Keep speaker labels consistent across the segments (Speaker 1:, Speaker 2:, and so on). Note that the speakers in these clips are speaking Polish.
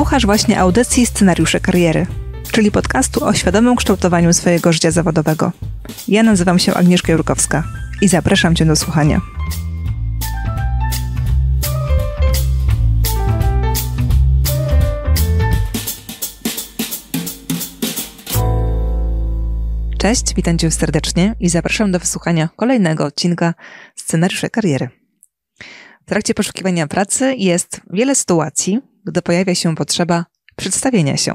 Speaker 1: Słuchasz właśnie audycji Scenariusze Kariery, czyli podcastu o świadomym kształtowaniu swojego życia zawodowego. Ja nazywam się Agnieszka Jurkowska i zapraszam Cię do słuchania. Cześć, witam Cię serdecznie i zapraszam do wysłuchania kolejnego odcinka Scenariusze Kariery. W trakcie poszukiwania pracy jest wiele sytuacji, gdy pojawia się potrzeba przedstawienia się,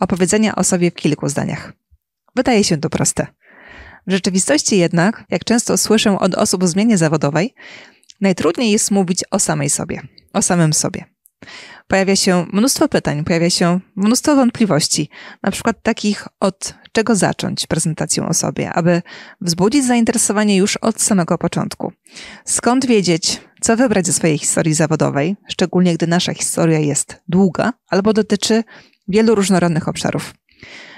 Speaker 1: opowiedzenia o sobie w kilku zdaniach. Wydaje się to proste. W rzeczywistości jednak, jak często słyszę od osób o zmianie zawodowej, najtrudniej jest mówić o samej sobie, o samym sobie. Pojawia się mnóstwo pytań, pojawia się mnóstwo wątpliwości, na przykład takich od czego zacząć prezentację o sobie, aby wzbudzić zainteresowanie już od samego początku. Skąd wiedzieć, co wybrać ze swojej historii zawodowej, szczególnie gdy nasza historia jest długa albo dotyczy wielu różnorodnych obszarów.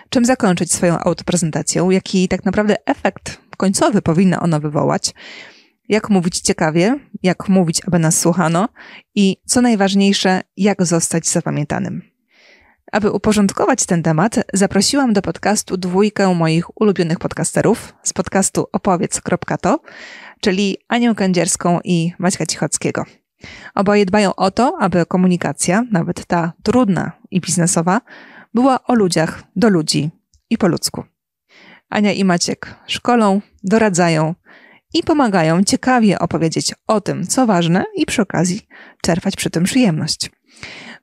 Speaker 1: Czym zakończyć swoją autoprezentację, jaki tak naprawdę efekt końcowy powinna ona wywołać jak mówić ciekawie, jak mówić, aby nas słuchano i co najważniejsze, jak zostać zapamiętanym. Aby uporządkować ten temat, zaprosiłam do podcastu dwójkę moich ulubionych podcasterów z podcastu opowiedz.to, czyli Anię Kędzierską i Maćka Cichockiego. Oboje dbają o to, aby komunikacja, nawet ta trudna i biznesowa, była o ludziach, do ludzi i po ludzku. Ania i Maciek szkolą, doradzają, i pomagają ciekawie opowiedzieć o tym, co ważne i przy okazji czerpać przy tym przyjemność.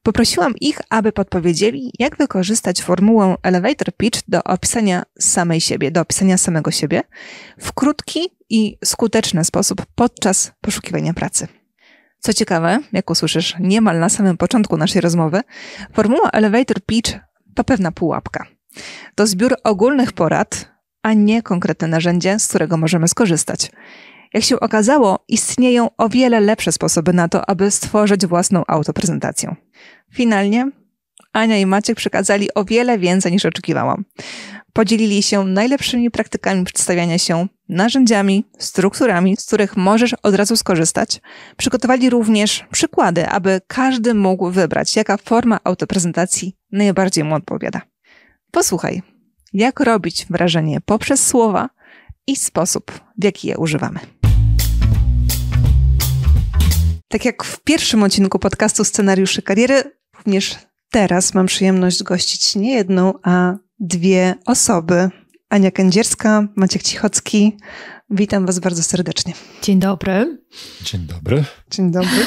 Speaker 1: Poprosiłam ich, aby podpowiedzieli, jak wykorzystać formułę elevator pitch do opisania samej siebie, do opisania samego siebie w krótki i skuteczny sposób podczas poszukiwania pracy. Co ciekawe, jak usłyszysz niemal na samym początku naszej rozmowy, formuła elevator pitch to pewna pułapka. To zbiór ogólnych porad, a nie konkretne narzędzie, z którego możemy skorzystać. Jak się okazało, istnieją o wiele lepsze sposoby na to, aby stworzyć własną autoprezentację. Finalnie Ania i Maciek przekazali o wiele więcej niż oczekiwałam. Podzielili się najlepszymi praktykami przedstawiania się, narzędziami, strukturami, z których możesz od razu skorzystać. Przygotowali również przykłady, aby każdy mógł wybrać, jaka forma autoprezentacji najbardziej mu odpowiada. Posłuchaj, jak robić wrażenie poprzez słowa i sposób, w jaki je używamy. Tak jak w pierwszym odcinku podcastu Scenariuszy Kariery, również teraz mam przyjemność gościć nie jedną, a dwie osoby. Ania Kędzierska, Maciek Cichocki. Witam Was bardzo serdecznie. Dzień dobry. Dzień dobry. Dzień dobry.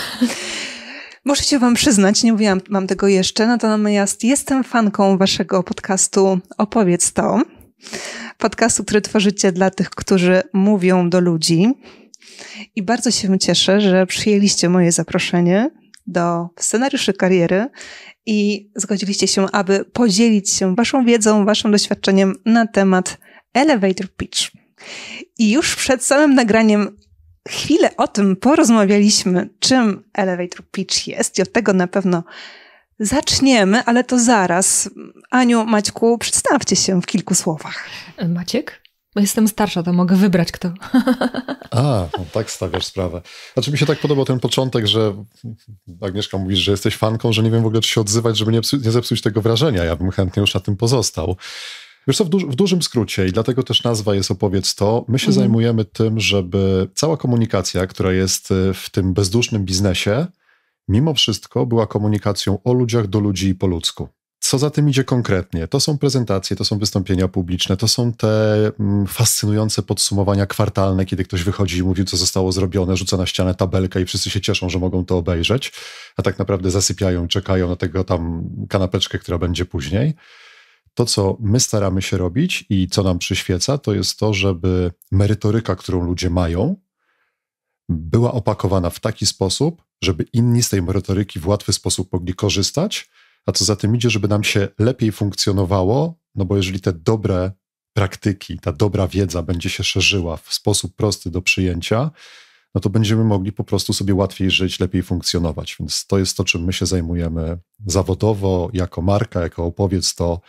Speaker 1: Muszę się wam przyznać, nie mówiłam mam tego jeszcze, natomiast jestem fanką waszego podcastu Opowiedz to. Podcastu, który tworzycie dla tych, którzy mówią do ludzi. I bardzo się cieszę, że przyjęliście moje zaproszenie do scenariuszy kariery i zgodziliście się, aby podzielić się Waszą wiedzą, Waszym doświadczeniem na temat elevator pitch. I już przed samym nagraniem chwilę o tym porozmawialiśmy, czym elevator pitch jest i od tego na pewno zaczniemy, ale to zaraz. Aniu, Maćku, przedstawcie się w kilku słowach. Maciek? Bo jestem starsza, to mogę wybrać kto.
Speaker 2: A, no tak stawiasz sprawę. Znaczy mi się tak podobał ten początek, że Agnieszka mówisz, że jesteś fanką, że nie wiem w ogóle czy się odzywać, żeby nie, psu- nie zepsuć tego wrażenia. Ja bym chętnie już na tym pozostał. Wiesz co, w, duż, w, dużym skrócie i dlatego też nazwa jest Opowiedz to, my się mhm. zajmujemy tym, żeby cała komunikacja, która jest e, w tym bezdusznym biznesie, mimo wszystko była komunikacją o ludziach, do ludzi i po ludzku. Co za tym idzie konkretnie? To są prezentacje, to są wystąpienia publiczne, to są te mm, fascynujące podsumowania kwartalne, kiedy ktoś wychodzi i mówi, co zostało zrobione, rzuca na ścianę tabelkę i wszyscy się cieszą, że mogą to obejrzeć, a tak naprawdę zasypiają, czekają na tego tam kanapeczkę, która będzie później to, co my staramy się robić i co nam przyświeca, to jest to, żeby merytoryka, którą ludzie mają, była opakowana w taki sposób, żeby inni z tej merytoryki w łatwy sposób mogli korzystać, a co za tym idzie, żeby nam się lepiej funkcjonowało, no bo jeżeli te dobre praktyki, ta dobra wiedza będzie się szerzyła w sposób prosty do przyjęcia, no to będziemy mogli po prostu sobie łatwiej żyć, lepiej funkcjonować. Więc to jest to, czym my się zajmujemy zawodowo, jako marka, jako opowiedz to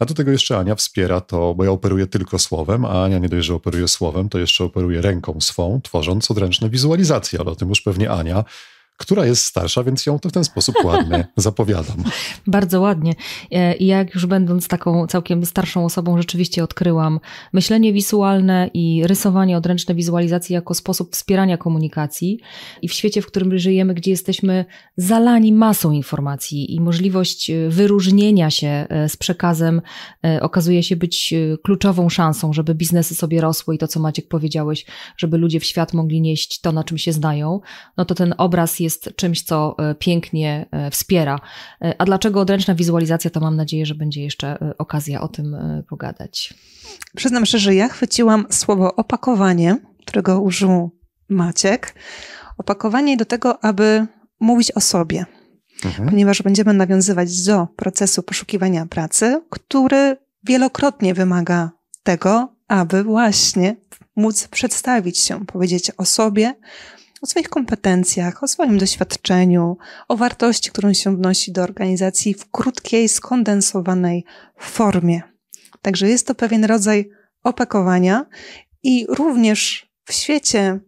Speaker 2: a do tego jeszcze Ania wspiera to, bo ja operuję tylko słowem, a Ania nie dość, że operuje słowem, to jeszcze operuje ręką swą, tworząc odręczne wizualizacje, ale o tym już pewnie Ania która jest starsza, więc ją to w ten sposób ładnie zapowiadam.
Speaker 3: Bardzo ładnie. E, I jak już będąc taką całkiem starszą osobą, rzeczywiście odkryłam myślenie wizualne i rysowanie odręczne wizualizacji jako sposób wspierania komunikacji. I w świecie, w którym żyjemy, gdzie jesteśmy zalani masą informacji i możliwość e, wyróżnienia się e, z przekazem okazuje się być kluczową szansą, żeby biznesy sobie rosły i to, co Maciek powiedziałeś, żeby ludzie w świat mogli nieść to, na czym się znają, no to ten obraz jest czymś, co e, pięknie e, wspiera. E, a dlaczego odręczna
Speaker 1: wizualizacja, to mam nadzieję, że będzie jeszcze okazja o tym pogadać. Przyznam szczerze, że ja chwyciłam słowo opakowanie, którego użył Maciek. Opakowanie do tego, aby mówić o sobie. Mhm. Ponieważ będziemy nawiązywać do procesu poszukiwania pracy, który wielokrotnie wymaga tego, aby właśnie móc przedstawić się, powiedzieć o sobie, o swoich kompetencjach, o swoim doświadczeniu, o wartości, którą się wnosi do organizacji w krótkiej, skondensowanej formie. Także jest to pewien rodzaj opakowania i również w świecie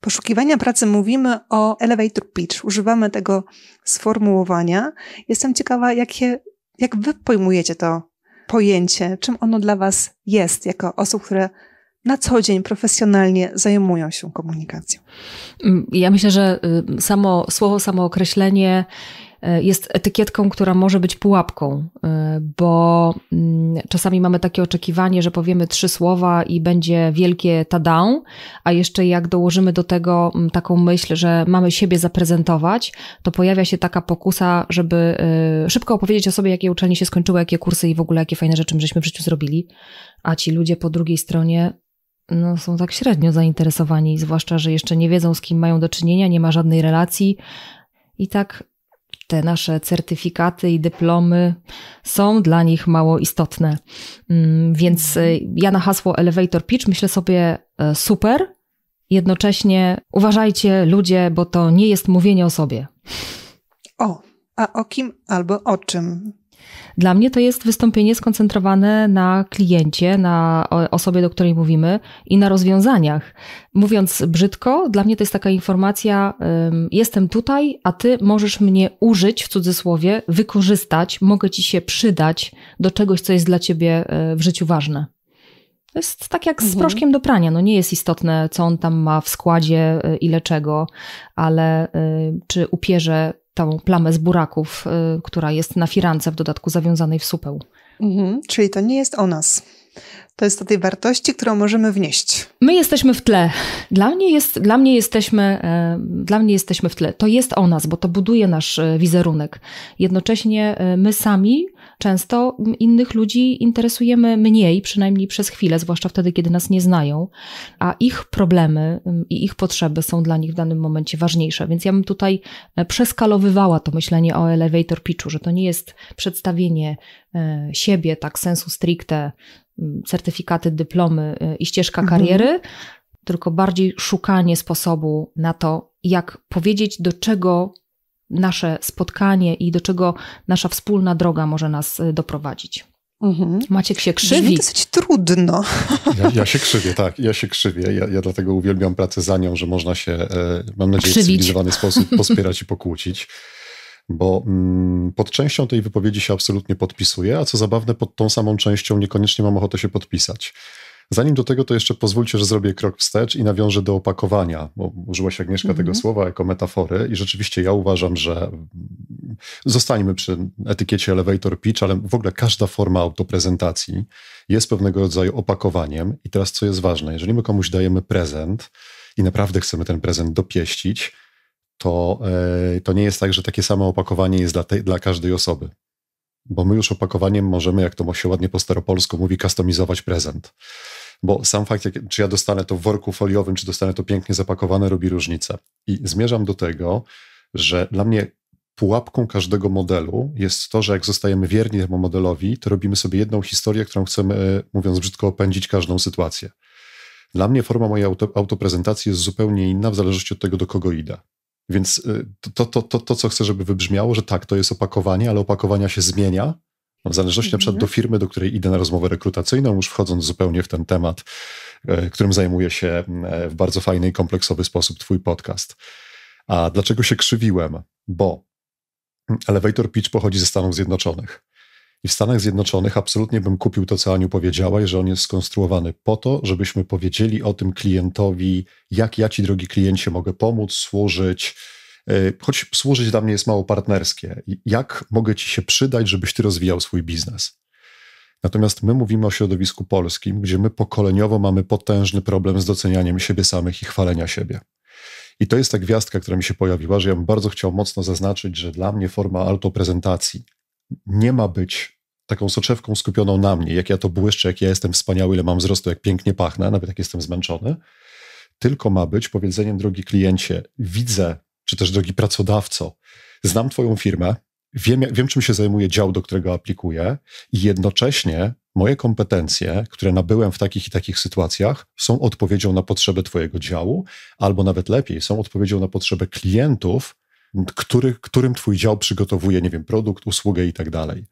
Speaker 1: poszukiwania pracy mówimy o elevator pitch. Używamy tego sformułowania. Jestem ciekawa, jakie, jak wy pojmujecie to pojęcie, czym ono dla was jest jako osób, które na co dzień profesjonalnie zajmują się komunikacją? Mm, ja myślę,
Speaker 3: że y, samo słowo, samo określenie y, jest etykietką, która może być pułapką, y, bo mm, czasami mamy takie oczekiwanie, że powiemy trzy słowa i będzie wielkie tada, a jeszcze jak dołożymy do tego mm, taką myśl, że mamy siebie zaprezentować, to pojawia się taka pokusa, żeby szybko opowiedzieć o sobie, jakie uczelnie się skończyły, jakie kursy i w ogóle jakie fajne rzeczy żeśmy w życiu zrobili, a ci ludzie po drugiej stronie no, są tak średnio zainteresowani, zwłaszcza, że jeszcze nie wiedzą, z kim mają do czynienia, nie ma żadnej relacji. I tak te nasze certyfikaty i dyplomy są dla nich mało istotne. Mm, więc mhm. y, ja na hasło Elevator Pitch myślę sobie e, super, jednocześnie uważajcie ludzie, bo to nie jest mówienie o sobie.
Speaker 1: O, a o kim albo o czym?
Speaker 3: Dla mnie to jest wystąpienie skoncentrowane na kliencie, na osobie, do której mówimy i na rozwiązaniach. Mówiąc brzydko, dla mnie to jest taka informacja: jestem tutaj, a ty możesz mnie użyć w cudzysłowie, wykorzystać, mogę ci się przydać do czegoś, co jest dla ciebie y, w życiu ważne. To jest tak jak z mhm. proszkiem do prania. No nie jest istotne, co on tam ma w składzie, y, ile czego, ale y, czy upierze tą plamę z buraków, y, która jest na firance w dodatku zawiązanej w supeł.
Speaker 1: Mhm, czyli to nie jest o nas to jest o tej wartości, którą możemy wnieść.
Speaker 3: My jesteśmy w tle. Dla mnie, jest, dla, mnie jesteśmy, e, dla mnie jesteśmy w tle. To jest o nas, bo to buduje nasz e, wizerunek. Jednocześnie e, my sami często innych ludzi interesujemy mniej, przynajmniej przez chwilę, zwłaszcza wtedy, kiedy nas nie znają, a ich problemy mm, i ich potrzeby są dla nich w danym momencie ważniejsze. Więc ja bym tutaj przeskalowywała to myślenie o elevator pitchu, że to nie jest przedstawienie siebie tak sensu stricte, mm, certyfikaty, dyplomy y, i ścieżka mhm. kariery, tylko bardziej szukanie sposobu na to, jak powiedzieć, do czego nasze spotkanie i do czego nasza wspólna droga może nas y, doprowadzić. Mhm. Maciek się krzywi. Brzmi dosyć
Speaker 1: trudno. Ja,
Speaker 2: ja, się krzywię, tak. Ja się krzywię. Ja, ja, dlatego uwielbiam pracę za nią, że można się, e, mam nadzieję, w cywilizowany sposób pospierać i pokłócić bo mm, pod częścią tej wypowiedzi się absolutnie podpisuję, a co zabawne, pod tą samą częścią niekoniecznie mam ochotę się podpisać. Zanim do tego, to jeszcze pozwólcie, że zrobię krok wstecz i nawiążę do opakowania, bo użyłaś Agnieszka mhm. tego słowa jako metafory i rzeczywiście ja uważam, że mm, zostańmy przy etykiecie elevator pitch, ale w ogóle każda forma autoprezentacji jest pewnego rodzaju opakowaniem i teraz co jest ważne, jeżeli my komuś dajemy prezent i naprawdę chcemy ten prezent dopieścić, to, e, to nie jest tak, że takie samo opakowanie jest dla, dla każdej osoby. Bo my już opakowaniem możemy, jak to się ładnie po staropolsku mówi, kustomizować prezent. Bo sam fakt, czy ja dostanę to w worku foliowym, czy dostanę to pięknie zapakowane, robi różnicę. I zmierzam do tego, że dla mnie pułapką każdego modelu jest to, że jak zostajemy wierni temu modelowi, to robimy sobie jedną historię, którą chcemy, e, mówiąc brzydko, opędzić każdą sytuację. Dla mnie forma mojej auto, autoprezentacji jest zupełnie inna w zależności od tego, do kogo idę. Więc y, to, to, to, to, co chcę, żeby wybrzmiało, że tak, to jest opakowanie, ale opakowania się zmienia. No, w zależności na przykład mhm. do firmy, do której idę na rozmowę rekrutacyjną, już wchodząc zupełnie w ten temat, e, którym zajmuje się e, w bardzo fajny i kompleksowy sposób Twój podcast. A dlaczego się krzywiłem? Bo elevator pitch pochodzi ze Stanów Zjednoczonych. I w Stanach Zjednoczonych absolutnie bym kupił to, co Aniu powiedziałaś, że on jest skonstruowany po to, żebyśmy powiedzieli o tym klientowi, jak ja ci, drogi kliencie, mogę pomóc, służyć. E, choć służyć dla mnie jest mało partnerskie. Jak mogę ci się przydać, żebyś ty rozwijał swój biznes? Natomiast my mówimy o środowisku polskim, gdzie my pokoleniowo mamy potężny problem z docenianiem siebie samych i chwalenia siebie. I to jest ta gwiazdka, która mi się pojawiła, że ja bym bardzo chciał mocno zaznaczyć, że dla mnie forma autoprezentacji nie ma być taką soczewką skupioną na mnie, jak ja to błyszczę, jak ja jestem wspaniały, ile mam wzrostu, jak pięknie pachnę, nawet jak jestem zmęczony, tylko ma być powiedzeniem, drogi kliencie, widzę, czy też drogi pracodawco, znam twoją firmę, wiem, wiem czym się zajmuje dział, do którego aplikuję i jednocześnie moje kompetencje, które nabyłem w takich i takich sytuacjach, są odpowiedzią na potrzeby twojego działu, albo nawet lepiej, są odpowiedzią na potrzebę klientów, który, którym twój dział przygotowuje, nie wiem, produkt, usługę i tak dalej.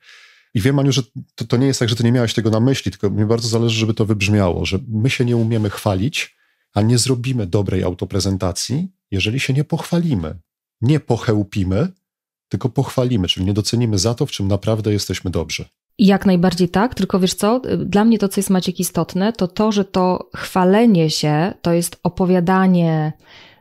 Speaker 2: I wiem, Aniu, że to, to nie jest tak, że ty nie miałaś tego na myśli, tylko mi bardzo zależy, żeby to wybrzmiało, że my się nie umiemy chwalić, a nie zrobimy dobrej autoprezentacji, jeżeli się nie pochwalimy. Nie pochełpimy, tylko pochwalimy, czyli nie docenimy za to, w czym naprawdę jesteśmy dobrzy.
Speaker 3: Jak najbardziej tak, tylko wiesz co, dla mnie to, co jest Maciek istotne, to to, że to chwalenie się to jest opowiadanie,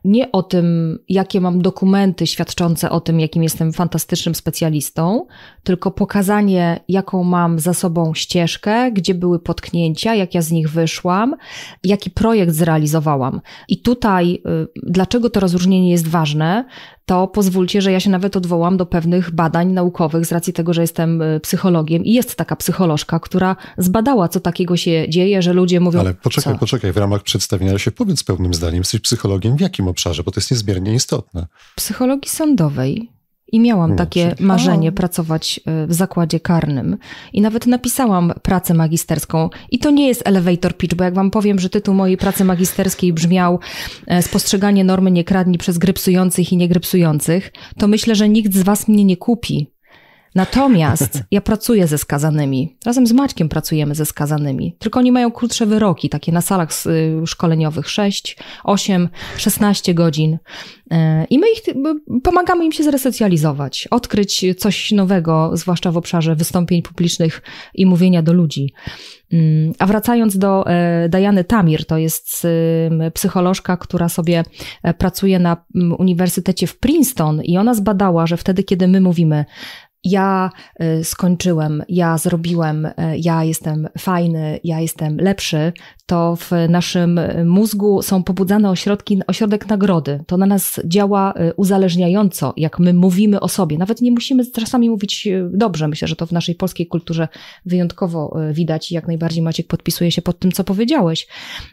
Speaker 3: nie o tym, jakie mam dokumenty świadczące o tym, jakim jestem fantastycznym specjalistą, tylko pokazanie, jaką mam za sobą ścieżkę, gdzie były potknięcia, jak ja z nich wyszłam, jaki projekt zrealizowałam. I tutaj, y, dlaczego to rozróżnienie jest ważne? to pozwólcie, że ja się nawet odwołam do pewnych badań naukowych z racji tego, że jestem y, psychologiem i jest taka psycholożka, która zbadała, co takiego się dzieje, że ludzie mówią... Ale
Speaker 2: poczekaj, co? poczekaj, w ramach przedstawienia się powiedz pełnym zdaniem, jesteś psychologiem w jakim obszarze, bo to jest niezmiernie istotne.
Speaker 3: Psychologii sądowej, i miałam no, takie przecież. marzenie pracować y, w zakładzie karnym. I nawet napisałam pracę magisterską. I to nie jest elevator pitch, bo jak wam powiem, że tytuł mojej pracy magisterskiej brzmiał e, Spostrzeganie normy nie kradni przez grypsujących i niegrypsujących, to myślę, że nikt z was mnie nie kupi, Natomiast ja pracuję ze skazanymi. Razem z Maćkiem pracujemy ze skazanymi. Tylko oni mają krótsze wyroki, takie na salach y, szkoleniowych 6, 8, 16 godzin. Y, I my ich, y, pomagamy im się zresocjalizować, odkryć coś nowego, zwłaszcza w obszarze wystąpień publicznych i mówienia do ludzi. A wracając do e, Dajany Tamir, to jest psycholożka, która sobie e, pracuje na Uniwersytecie w Princeton i ona zbadała, że wtedy, kiedy my mówimy ja y, skończyłem, ja zrobiłem, y, ja jestem fajny, ja jestem lepszy, to w naszym mózgu są pobudzane ośrodki, ośrodek nagrody. To na nas działa y, uzależniająco, jak my mówimy o sobie. Nawet nie musimy czasami mówić dobrze. Myślę, że to w naszej polskiej kulturze wyjątkowo widać i jak najbardziej Maciek podpisuje się pod tym, co powiedziałeś,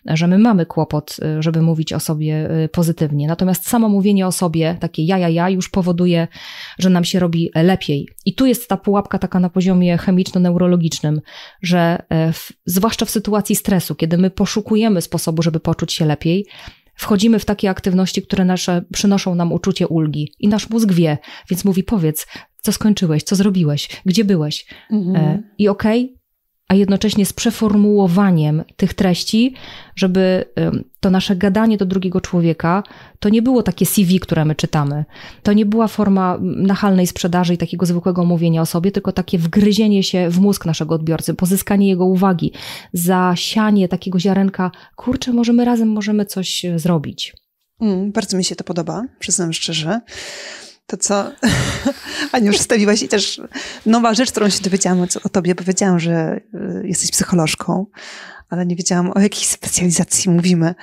Speaker 3: że my mamy kłopot, żeby mówić o sobie pozytywnie. Natomiast samo mówienie o sobie, takie ja, ja, ja, już powoduje, że nam się robi lepiej. I tu jest ta pułapka taka na poziomie chemiczno-neurologicznym, że e, w, zwłaszcza w sytuacji stresu, kiedy my poszukujemy sposobu, żeby poczuć się lepiej, wchodzimy w takie aktywności, które nasze, przynoszą nam uczucie ulgi. I nasz mózg wie, więc mówi: powiedz, co skończyłeś, co zrobiłeś, gdzie byłeś. E, mhm. I okej, okay, a jednocześnie z przeformułowaniem tych treści, żeby to nasze gadanie do drugiego człowieka to nie było takie CV, które my czytamy. To nie była forma nachalnej sprzedaży i takiego zwykłego mówienia o sobie, tylko takie wgryzienie się w mózg naszego odbiorcy, pozyskanie jego uwagi, zasianie takiego ziarenka,
Speaker 1: kurczę, może my razem możemy coś e, zrobić. Mm, bardzo mi się to podoba, przyznam szczerze. To co, ani już stawiłaś i też nowa rzecz, którą się dowiedziałam o tobie, bo wiedziałam, że y, jesteś psycholożką, ale nie wiedziałam o jakiej specjalizacji mówimy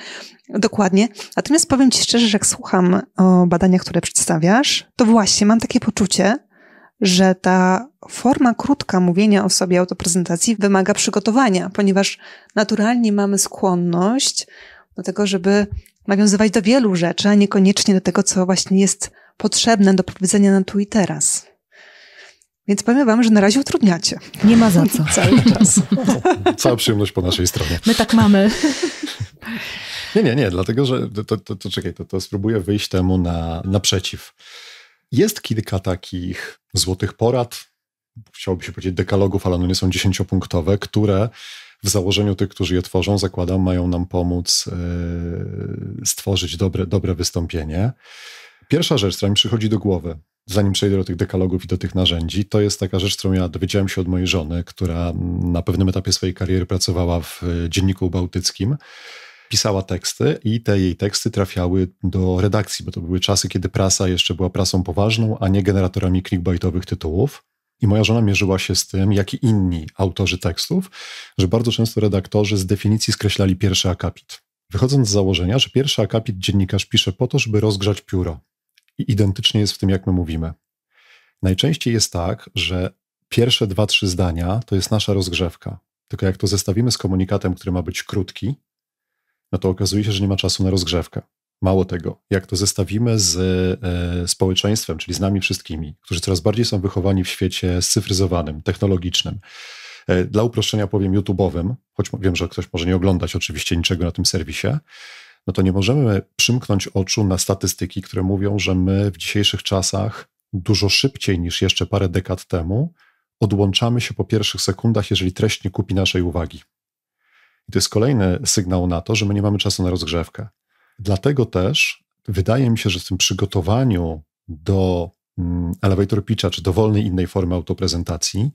Speaker 1: dokładnie. Natomiast powiem ci szczerze, że jak słucham o badaniach, które przedstawiasz, to właśnie mam takie poczucie, że ta forma krótka mówienia o sobie autoprezentacji wymaga przygotowania, ponieważ naturalnie mamy skłonność do tego, żeby nawiązywać do wielu rzeczy, a niekoniecznie do tego, co właśnie jest potrzebne do powiedzenia na tu i teraz. Więc powiem wam, że na razie utrudniacie. Nie ma za co. Cały czas.
Speaker 2: cała przyjemność po naszej stronie.
Speaker 1: My tak mamy.
Speaker 2: Nie, nie, nie, dlatego że to, to, to czekaj, to, to spróbuję wyjść temu na, naprzeciw. Jest kilka takich złotych porad, chciałoby się powiedzieć dekalogów, ale one nie są dziesięciopunktowe, które w założeniu tych, którzy je tworzą, zakładam, mają nam pomóc e, stworzyć dobre, dobre wystąpienie. Pierwsza rzecz, która mi przychodzi do głowy, zanim przejdę do tych dekalogów i do tych narzędzi, to jest taka rzecz, którą ja dowiedziałem się od mojej żony, która na pewnym etapie swojej kariery pracowała w e, dzienniku bałtyckim. Pisała teksty i te jej teksty trafiały do redakcji, bo to były czasy, kiedy prasa jeszcze była prasą poważną, a nie generatorami clickbaitowych tytułów. I moja żona mierzyła się z tym, jak i inni autorzy tekstów, że bardzo często redaktorzy z definicji skreślali pierwszy akapit. Wychodząc z założenia, że pierwszy akapit dziennikarz pisze po to, żeby rozgrzać pióro, i identycznie jest w tym, jak my mówimy. Najczęściej jest tak, że pierwsze dwa, trzy zdania to jest nasza rozgrzewka. Tylko jak to zestawimy z komunikatem, który ma być krótki, no to okazuje się, że nie ma czasu na rozgrzewkę. Mało tego, jak to zestawimy z e, społeczeństwem, czyli z nami wszystkimi, którzy coraz bardziej są wychowani w świecie scyfryzowanym, technologicznym, e, dla uproszczenia powiem YouTube'owym, choć wiem, że ktoś może nie oglądać oczywiście niczego na tym serwisie, no to nie możemy przymknąć oczu na statystyki, które mówią, że my w dzisiejszych czasach dużo szybciej niż jeszcze parę dekad temu odłączamy się po pierwszych sekundach, jeżeli treść nie kupi naszej uwagi. I to jest kolejny sygnał na to, że my nie mamy czasu na rozgrzewkę. Dlatego też wydaje mi się, że w tym przygotowaniu do mm, elevator pitcha czy dowolnej innej formy autoprezentacji,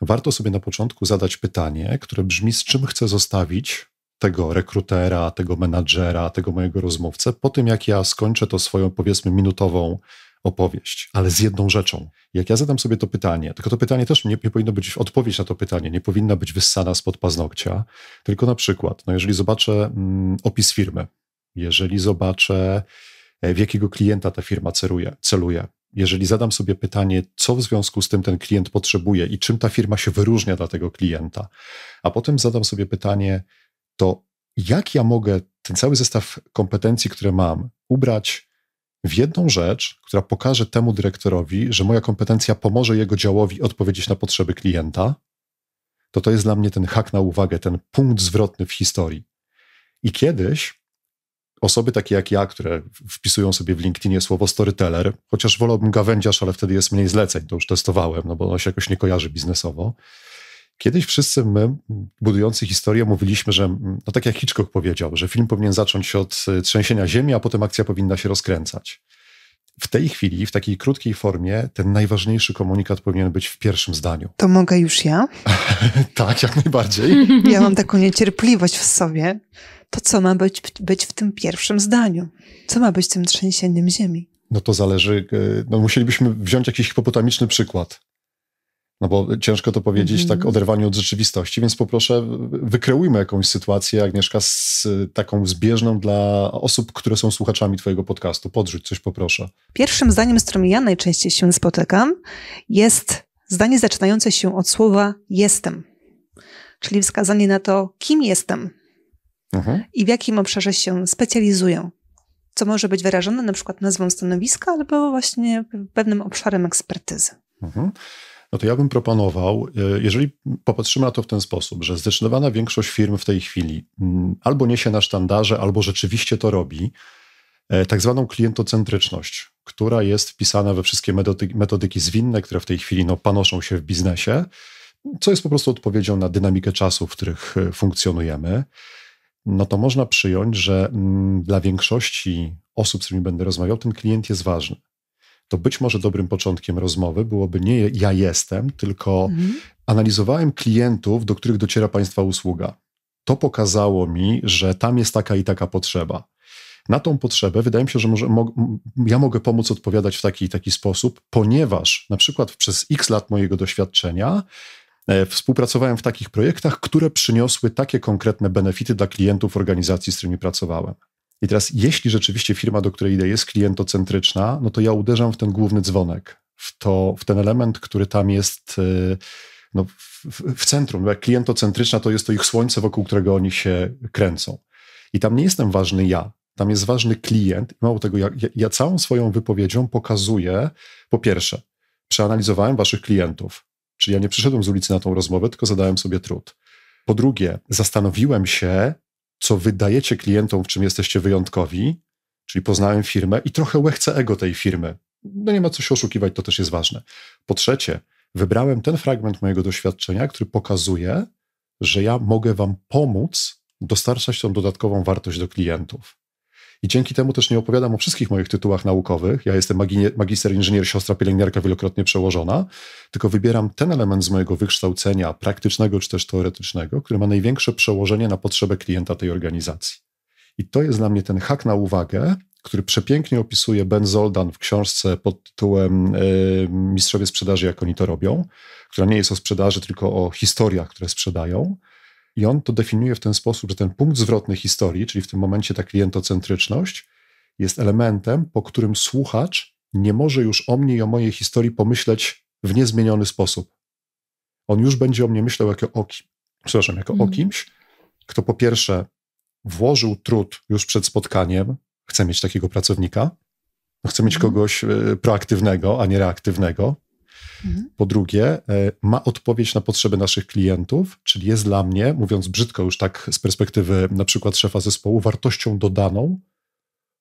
Speaker 2: warto sobie na początku zadać pytanie, które brzmi: z czym chcę zostawić tego rekrutera, tego menadżera, tego mojego rozmówcę, po tym jak ja skończę to swoją, powiedzmy, minutową opowieść, ale z jedną rzeczą. Jak ja zadam sobie to pytanie, tylko to pytanie też nie, nie powinno być, odpowiedź na to pytanie nie powinna być wyssana spod paznokcia, tylko na przykład, no jeżeli zobaczę mm, opis firmy, jeżeli zobaczę, e, w jakiego klienta ta firma celuje, celuje, jeżeli zadam sobie pytanie, co w związku z tym ten klient potrzebuje i czym ta firma się wyróżnia dla tego klienta, a potem zadam sobie pytanie, to jak ja mogę ten cały zestaw kompetencji, które mam, ubrać w jedną rzecz, która pokaże temu dyrektorowi, że moja kompetencja pomoże jego działowi odpowiedzieć na potrzeby klienta, to to jest dla mnie ten hak na uwagę, ten punkt zwrotny w historii. I kiedyś osoby takie jak ja, które wpisują sobie w LinkedInie słowo storyteller, chociaż wolałbym gawędziarz, ale wtedy jest mniej zleceń, to już testowałem, no bo ono się jakoś nie kojarzy biznesowo, Kiedyś wszyscy my, budujący historię, mówiliśmy, że, no tak jak Hitchcock powiedział, że film powinien zacząć się od e, trzęsienia ziemi, a potem akcja powinna się rozkręcać. W tej chwili, w takiej krótkiej formie, ten najważniejszy komunikat powinien być w pierwszym zdaniu.
Speaker 1: To mogę już ja?
Speaker 2: tak, jak najbardziej.
Speaker 1: ja mam taką niecierpliwość w sobie. To co ma być, być w tym pierwszym zdaniu? Co ma być tym trzęsieniem ziemi?
Speaker 2: No to zależy, e, no musielibyśmy wziąć jakiś hipopotamiczny przykład. No bo ciężko to powiedzieć mm -hmm. tak oderwaniu od rzeczywistości, więc poproszę, wykreujmy jakąś sytuację, Agnieszka, z taką zbieżną dla osób, które są słuchaczami Twojego podcastu. Podrzuć coś, poproszę.
Speaker 1: Pierwszym zdaniem, z którym ja najczęściej się spotykam, jest zdanie zaczynające się od słowa jestem, czyli wskazanie na to, kim jestem mm -hmm. i w jakim obszarze się specjalizuję. Co może być wyrażone na przykład nazwą stanowiska albo właśnie pewnym obszarem ekspertyzy.
Speaker 2: Mhm no to ja bym proponował, e, jeżeli popatrzymy na to w ten sposób, że zdecydowana większość firm w tej chwili mm, albo niesie na sztandarze, albo rzeczywiście to robi, e, tak zwaną klientocentryczność, która jest wpisana we wszystkie metodyki, metodyki zwinne, które w tej chwili no, panoszą się w biznesie, co jest po prostu odpowiedzią na dynamikę czasu, w których e, funkcjonujemy, no to można przyjąć, że mm, dla większości osób, z którymi będę rozmawiał, ten klient jest ważny to być może dobrym początkiem rozmowy byłoby nie ja jestem, tylko mhm. analizowałem klientów, do których dociera Państwa usługa. To pokazało mi, że tam jest taka i taka potrzeba. Na tą potrzebę wydaje mi się, że może, mo, ja mogę pomóc odpowiadać w taki i taki sposób, ponieważ na przykład przez x lat mojego doświadczenia e, współpracowałem w takich projektach, które przyniosły takie konkretne benefity dla klientów organizacji, z którymi pracowałem. I teraz, jeśli rzeczywiście firma, do której idę, jest klientocentryczna, no to ja uderzam w ten główny dzwonek, w, to, w ten element, który tam jest e, no, w, w centrum. Jak klientocentryczna to jest to ich słońce, wokół którego oni się kręcą. I tam nie jestem ważny ja, tam jest ważny klient. Mało tego, ja, ja całą swoją wypowiedzią pokazuję, po pierwsze, przeanalizowałem waszych klientów, czyli ja nie przyszedłem z ulicy na tą rozmowę, tylko zadałem sobie trud. Po drugie, zastanowiłem się, co wydajecie klientom, w czym jesteście wyjątkowi, czyli poznałem firmę i trochę łechcę ego tej firmy. No nie ma co się oszukiwać, to też jest ważne. Po trzecie, wybrałem ten fragment mojego doświadczenia, który pokazuje, że ja mogę Wam pomóc dostarczać tą dodatkową wartość do klientów. I dzięki temu też nie opowiadam o wszystkich moich tytułach naukowych. Ja jestem magister inżynier, siostra pielęgniarka wielokrotnie przełożona, tylko wybieram ten element z mojego wykształcenia praktycznego czy też teoretycznego, który ma największe przełożenie na potrzebę klienta tej organizacji. I to jest dla mnie ten hak na uwagę, który przepięknie opisuje Ben Zoldan w książce pod tytułem y, Mistrzowie sprzedaży, jak oni to robią, która nie jest o sprzedaży, tylko o historiach, które sprzedają. I on to definiuje w ten sposób, że ten punkt zwrotny historii, czyli w tym momencie ta klientocentryczność, jest elementem, po którym słuchacz nie może już o mnie i o mojej historii pomyśleć w niezmieniony sposób. On już będzie o mnie myślał jako o, kim, przepraszam, jako mm. o mhm. kimś, kto po pierwsze włożył trud już przed spotkaniem, chce mieć takiego pracownika, no chce mieć mhm. kogoś e, proaktywnego, a nie reaktywnego, Mhm. Po drugie, e, ma odpowiedź na potrzeby naszych klientów, czyli jest dla mnie, mówiąc brzydko już tak z perspektywy na przykład szefa zespołu, wartością dodaną,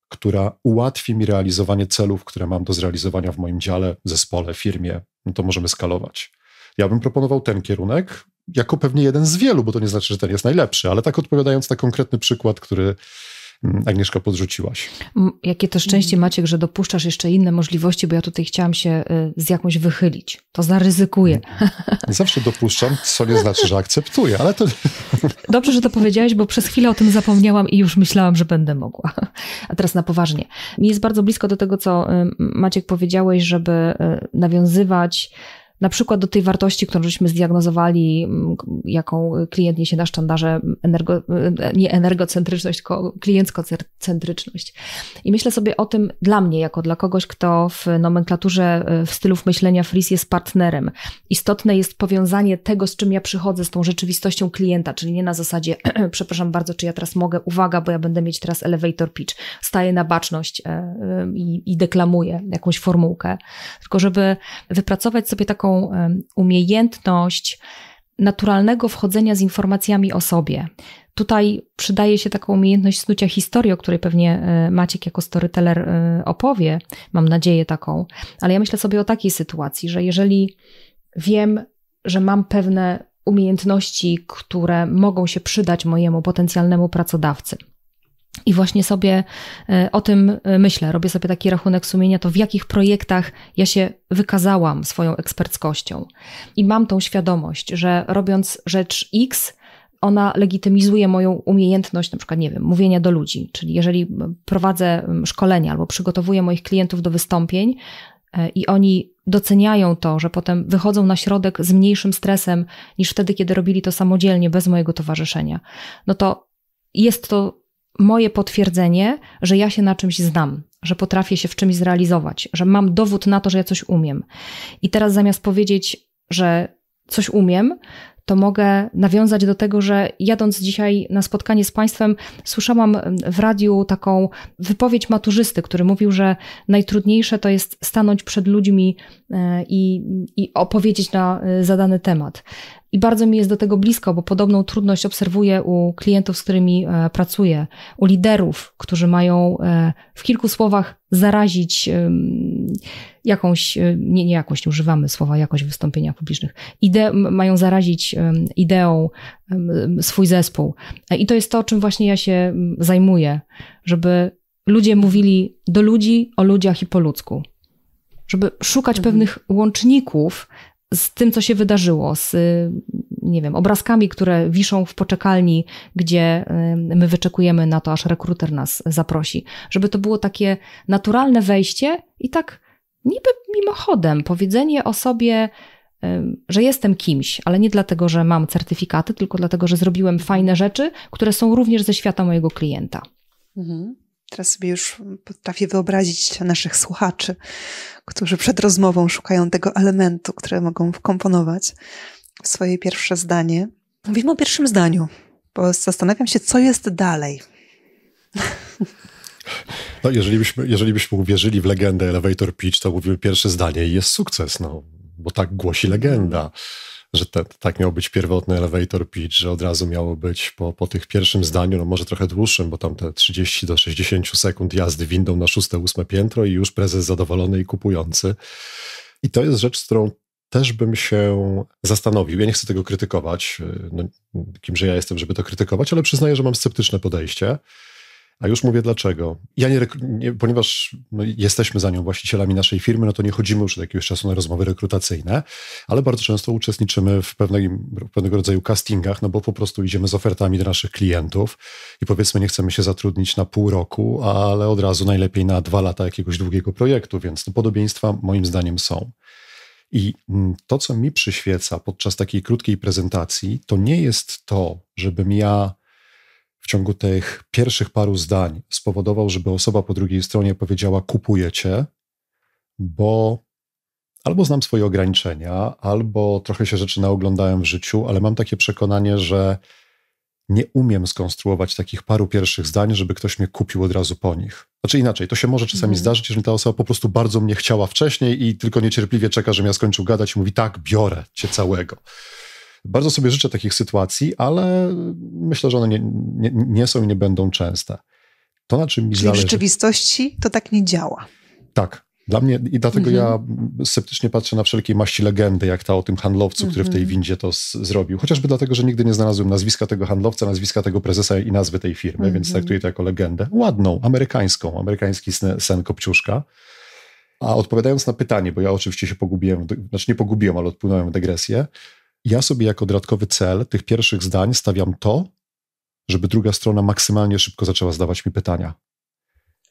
Speaker 2: która ułatwi mi realizowanie celów, które mam do zrealizowania w moim dziale, zespole, firmie. No to możemy skalować. Ja bym proponował ten kierunek, jako pewnie jeden z wielu, bo to nie znaczy, że ten jest najlepszy, ale tak odpowiadając na konkretny przykład, który, Mm, Agnieszka, podrzuciłaś.
Speaker 3: Jakie to szczęście, Maciek, że dopuszczasz jeszcze inne możliwości, bo ja tutaj chciałam się y, z jakąś wychylić. To zaryzykuję.
Speaker 2: Zawsze dopuszczam, co nie znaczy, że akceptuję, ale to...
Speaker 3: Dobrze, że to powiedziałeś, bo przez chwilę o tym zapomniałam i już myślałam, że będę mogła. A teraz na poważnie. Mi jest bardzo blisko do tego, co y, Maciek powiedziałeś, żeby y, nawiązywać na przykład do tej wartości, którą żeśmy zdiagnozowali, jaką klient niesie na sztandarze, energo, e, nie energocentryczność, tylko centryczność. I myślę sobie o tym dla mnie, jako dla kogoś, kto w nomenklaturze e, w stylów myślenia Fris jest partnerem. Istotne jest powiązanie tego, z czym ja przychodzę, z tą rzeczywistością klienta, czyli nie na zasadzie, przepraszam bardzo, czy ja teraz mogę, uwaga, bo ja będę mieć teraz elevator pitch, staję na baczność e, i, i deklamuję jakąś formułkę, tylko żeby wypracować sobie taką umiejętność naturalnego wchodzenia z informacjami o sobie. Tutaj przydaje się taka umiejętność snucia historii, o której pewnie e, Maciek jako storyteller e, opowie, mam nadzieję taką, ale ja myślę sobie o takiej sytuacji, że jeżeli wiem, że mam pewne umiejętności, które mogą się przydać mojemu potencjalnemu pracodawcy, i właśnie sobie e, o tym e, myślę, robię sobie taki rachunek sumienia, to w jakich projektach ja się wykazałam swoją eksperckością. I mam tą świadomość, że robiąc rzecz X, ona legitymizuje moją umiejętność, na przykład, nie wiem, mówienia do ludzi. Czyli jeżeli prowadzę szkolenia albo przygotowuję moich klientów do wystąpień e, i oni doceniają to, że potem wychodzą na środek z mniejszym stresem niż wtedy, kiedy robili to samodzielnie, bez mojego towarzyszenia, no to jest to moje potwierdzenie, że ja się na czymś znam, że potrafię się w czymś zrealizować, że mam dowód na to, że ja coś umiem. I teraz zamiast powiedzieć, że coś umiem, to mogę nawiązać do tego, że jadąc dzisiaj na spotkanie z Państwem, słyszałam w radiu taką wypowiedź maturzysty, który mówił, że najtrudniejsze to jest stanąć przed ludźmi e, i, i opowiedzieć na e, zadany temat. I bardzo mi jest do tego blisko, bo podobną trudność obserwuję u klientów, z którymi e, pracuję, u liderów, którzy mają e, w kilku słowach zarazić jakąś, e, nie, nie jakość, używamy słowa jakość w wystąpieniach publicznych, ide, mają zarazić ideą swój zespół. I to jest to, czym właśnie ja się zajmuję, żeby ludzie mówili do ludzi, o ludziach i po ludzku. Żeby szukać mhm. pewnych łączników z tym, co się wydarzyło, z nie wiem, obrazkami, które wiszą w poczekalni, gdzie y, my wyczekujemy na to, aż rekruter nas zaprosi. Żeby to było takie naturalne wejście i tak niby mimochodem powiedzenie o sobie, y, że jestem kimś, ale nie dlatego, że mam certyfikaty, tylko dlatego, że zrobiłem fajne rzeczy, które są również ze świata mojego
Speaker 1: klienta. Mhm. Teraz sobie już potrafię wyobrazić naszych słuchaczy, którzy przed rozmową szukają tego elementu, który mogą wkomponować w swoje pierwsze zdanie. Mówimy o pierwszym zdaniu, bo zastanawiam się, co jest dalej.
Speaker 2: No, jeżeli byśmy, jeżeli byśmy uwierzyli w legendę Elevator Pitch, to mówimy pierwsze zdanie i jest sukces, no, bo tak głosi legenda że te, tak miał być pierwotny elevator pitch, że od razu miało być po, po tych pierwszym zdaniu, no może trochę dłuższym, bo tam te 30 do 60 sekund jazdy windą na szóste, ósme piętro i już prezes zadowolony i kupujący. I to jest rzecz, z którą też bym się zastanowił. Ja nie chcę tego krytykować, y, no, kimże ja jestem, żeby to krytykować, ale przyznaję, że mam sceptyczne podejście. A już mówię dlaczego. Ja nie, nie ponieważ no, jesteśmy za nią właścicielami naszej firmy, no to nie chodzimy już od jakiegoś czasu na rozmowy rekrutacyjne, ale bardzo często uczestniczymy w, pewnej, w pewnego rodzaju castingach, no bo po prostu idziemy z ofertami do naszych klientów i powiedzmy nie chcemy się zatrudnić na pół roku, ale od razu najlepiej na dwa lata jakiegoś długiego projektu, więc no, podobieństwa moim zdaniem są. I mm, to, co mi przyświeca podczas takiej krótkiej prezentacji, to nie jest to, żebym ja ciągu tych pierwszych paru zdań spowodował, żeby osoba po drugiej stronie powiedziała: Kupuję cię, bo albo znam swoje ograniczenia, albo trochę się rzeczy naoglądałem w życiu, ale mam takie przekonanie, że nie umiem skonstruować takich paru pierwszych zdań, żeby ktoś mnie kupił od razu po nich. Znaczy inaczej, to się może czasami mm. zdarzyć, jeżeli ta osoba po prostu bardzo mnie chciała wcześniej i tylko niecierpliwie czeka, że ja skończył gadać i mówi tak, biorę cię całego. Bardzo sobie życzę takich sytuacji, ale myślę, że one nie, nie, nie są i nie będą częste. To, na czym mi Czyli zależy... w
Speaker 1: rzeczywistości to tak nie działa.
Speaker 2: Tak, dla mnie i dlatego mm -hmm. ja mhm. sceptycznie patrzę na wszelkie maści legendy, jak ta o tym handlowcu, mm -hmm. który w tej mhm. windzie to zrobił. Chociażby dlatego, że nigdy nie znalazłem nazwiska tego handlowca, nazwiska tego prezesa i nazwy tej firmy, mm -hmm. więc mhm. traktuję to jako legendę. Ładną, amerykańską, amerykański sen, sen kopciuszka. A odpowiadając na pytanie, bo ja oczywiście się pogubiłem, znaczy nie pogubiłem, ale odpłynąłem w dygresję, ja sobie jako dodatkowy cel tych pierwszych zdań stawiam to, żeby druga strona maksymalnie szybko zaczęła zadawać mi pytania.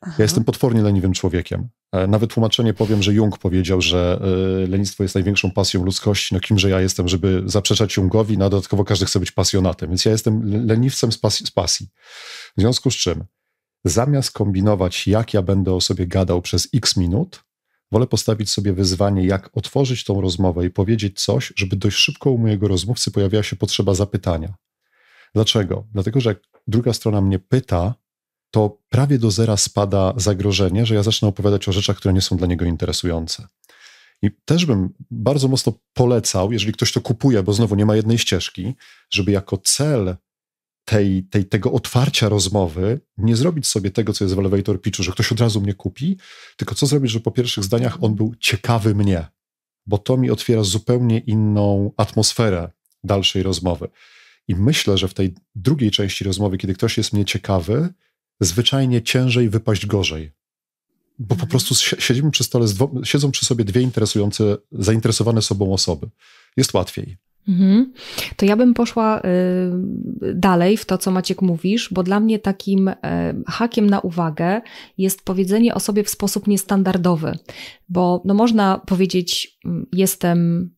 Speaker 2: Aha. Ja jestem potwornie leniwym człowiekiem. E, nawet tłumaczenie powiem, że Jung powiedział, że e, lenistwo jest największą pasją ludzkości. No kimże ja jestem, żeby zaprzeczać Jungowi, no, a dodatkowo każdy chce być pasjonatem. Więc ja jestem leniwcem z pasji, z pasji. W związku z czym, zamiast kombinować, jak ja będę o sobie gadał przez x minut, Wolę postawić sobie wyzwanie, jak otworzyć tą rozmowę i powiedzieć coś, żeby dość szybko u mojego rozmówcy pojawiła się potrzeba zapytania. Dlaczego? Dlatego, że jak druga strona mnie pyta, to prawie do zera spada zagrożenie, że ja zacznę opowiadać o rzeczach, które nie są dla niego interesujące. I też bym bardzo mocno polecał, jeżeli ktoś to kupuje, bo znowu nie ma jednej ścieżki, żeby jako cel tej, tej, tego otwarcia rozmowy, nie zrobić sobie tego, co jest w elevator pitchu, że ktoś od razu mnie kupi, tylko co zrobić, że po pierwszych zdaniach on był ciekawy mnie, bo to mi otwiera zupełnie inną atmosferę dalszej rozmowy. I myślę, że w tej drugiej części rozmowy, kiedy ktoś jest mnie ciekawy, zwyczajnie ciężej wypaść gorzej. Bo po mhm. prostu siedzimy przy stole, siedzą przy sobie dwie interesujące, zainteresowane sobą osoby. Jest łatwiej.
Speaker 3: Mhm. To ja bym poszła y, dalej w to, co Maciek mówisz, bo dla mnie takim e, hakiem na uwagę jest powiedzenie o sobie w sposób niestandardowy, bo no można powiedzieć, mm, jestem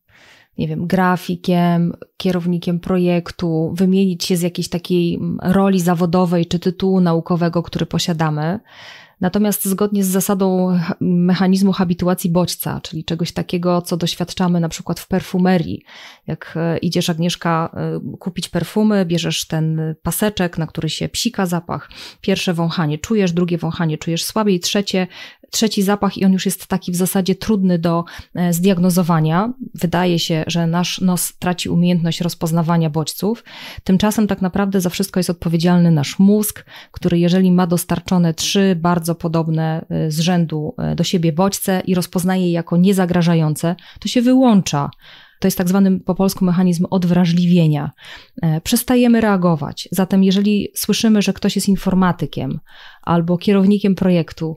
Speaker 3: nie wiem, grafikiem, kierownikiem projektu, wymienić się z jakiejś takiej mm, roli zawodowej czy tytułu naukowego, który posiadamy. Natomiast zgodnie z zasadą mechanizmu habituacji bodźca, czyli czegoś takiego, co doświadczamy na przykład w perfumerii, jak e, idziesz Agnieszka e, kupić perfumy, bierzesz ten paseczek, na który się psika zapach, pierwsze wąchanie czujesz, drugie wąchanie czujesz słabiej, trzecie trzeci zapach i on już jest taki w zasadzie trudny do e, zdiagnozowania. Wydaje się, że nasz nos traci umiejętność rozpoznawania bodźców. Tymczasem tak naprawdę za wszystko jest odpowiedzialny nasz mózg, który jeżeli ma dostarczone trzy bardzo podobne e, z rzędu e, do siebie bodźce i rozpoznaje je jako niezagrażające, to się wyłącza. To jest tak zwany po polsku mechanizm odwrażliwienia. Przestajemy reagować. Zatem, jeżeli słyszymy, że ktoś jest informatykiem albo kierownikiem projektu,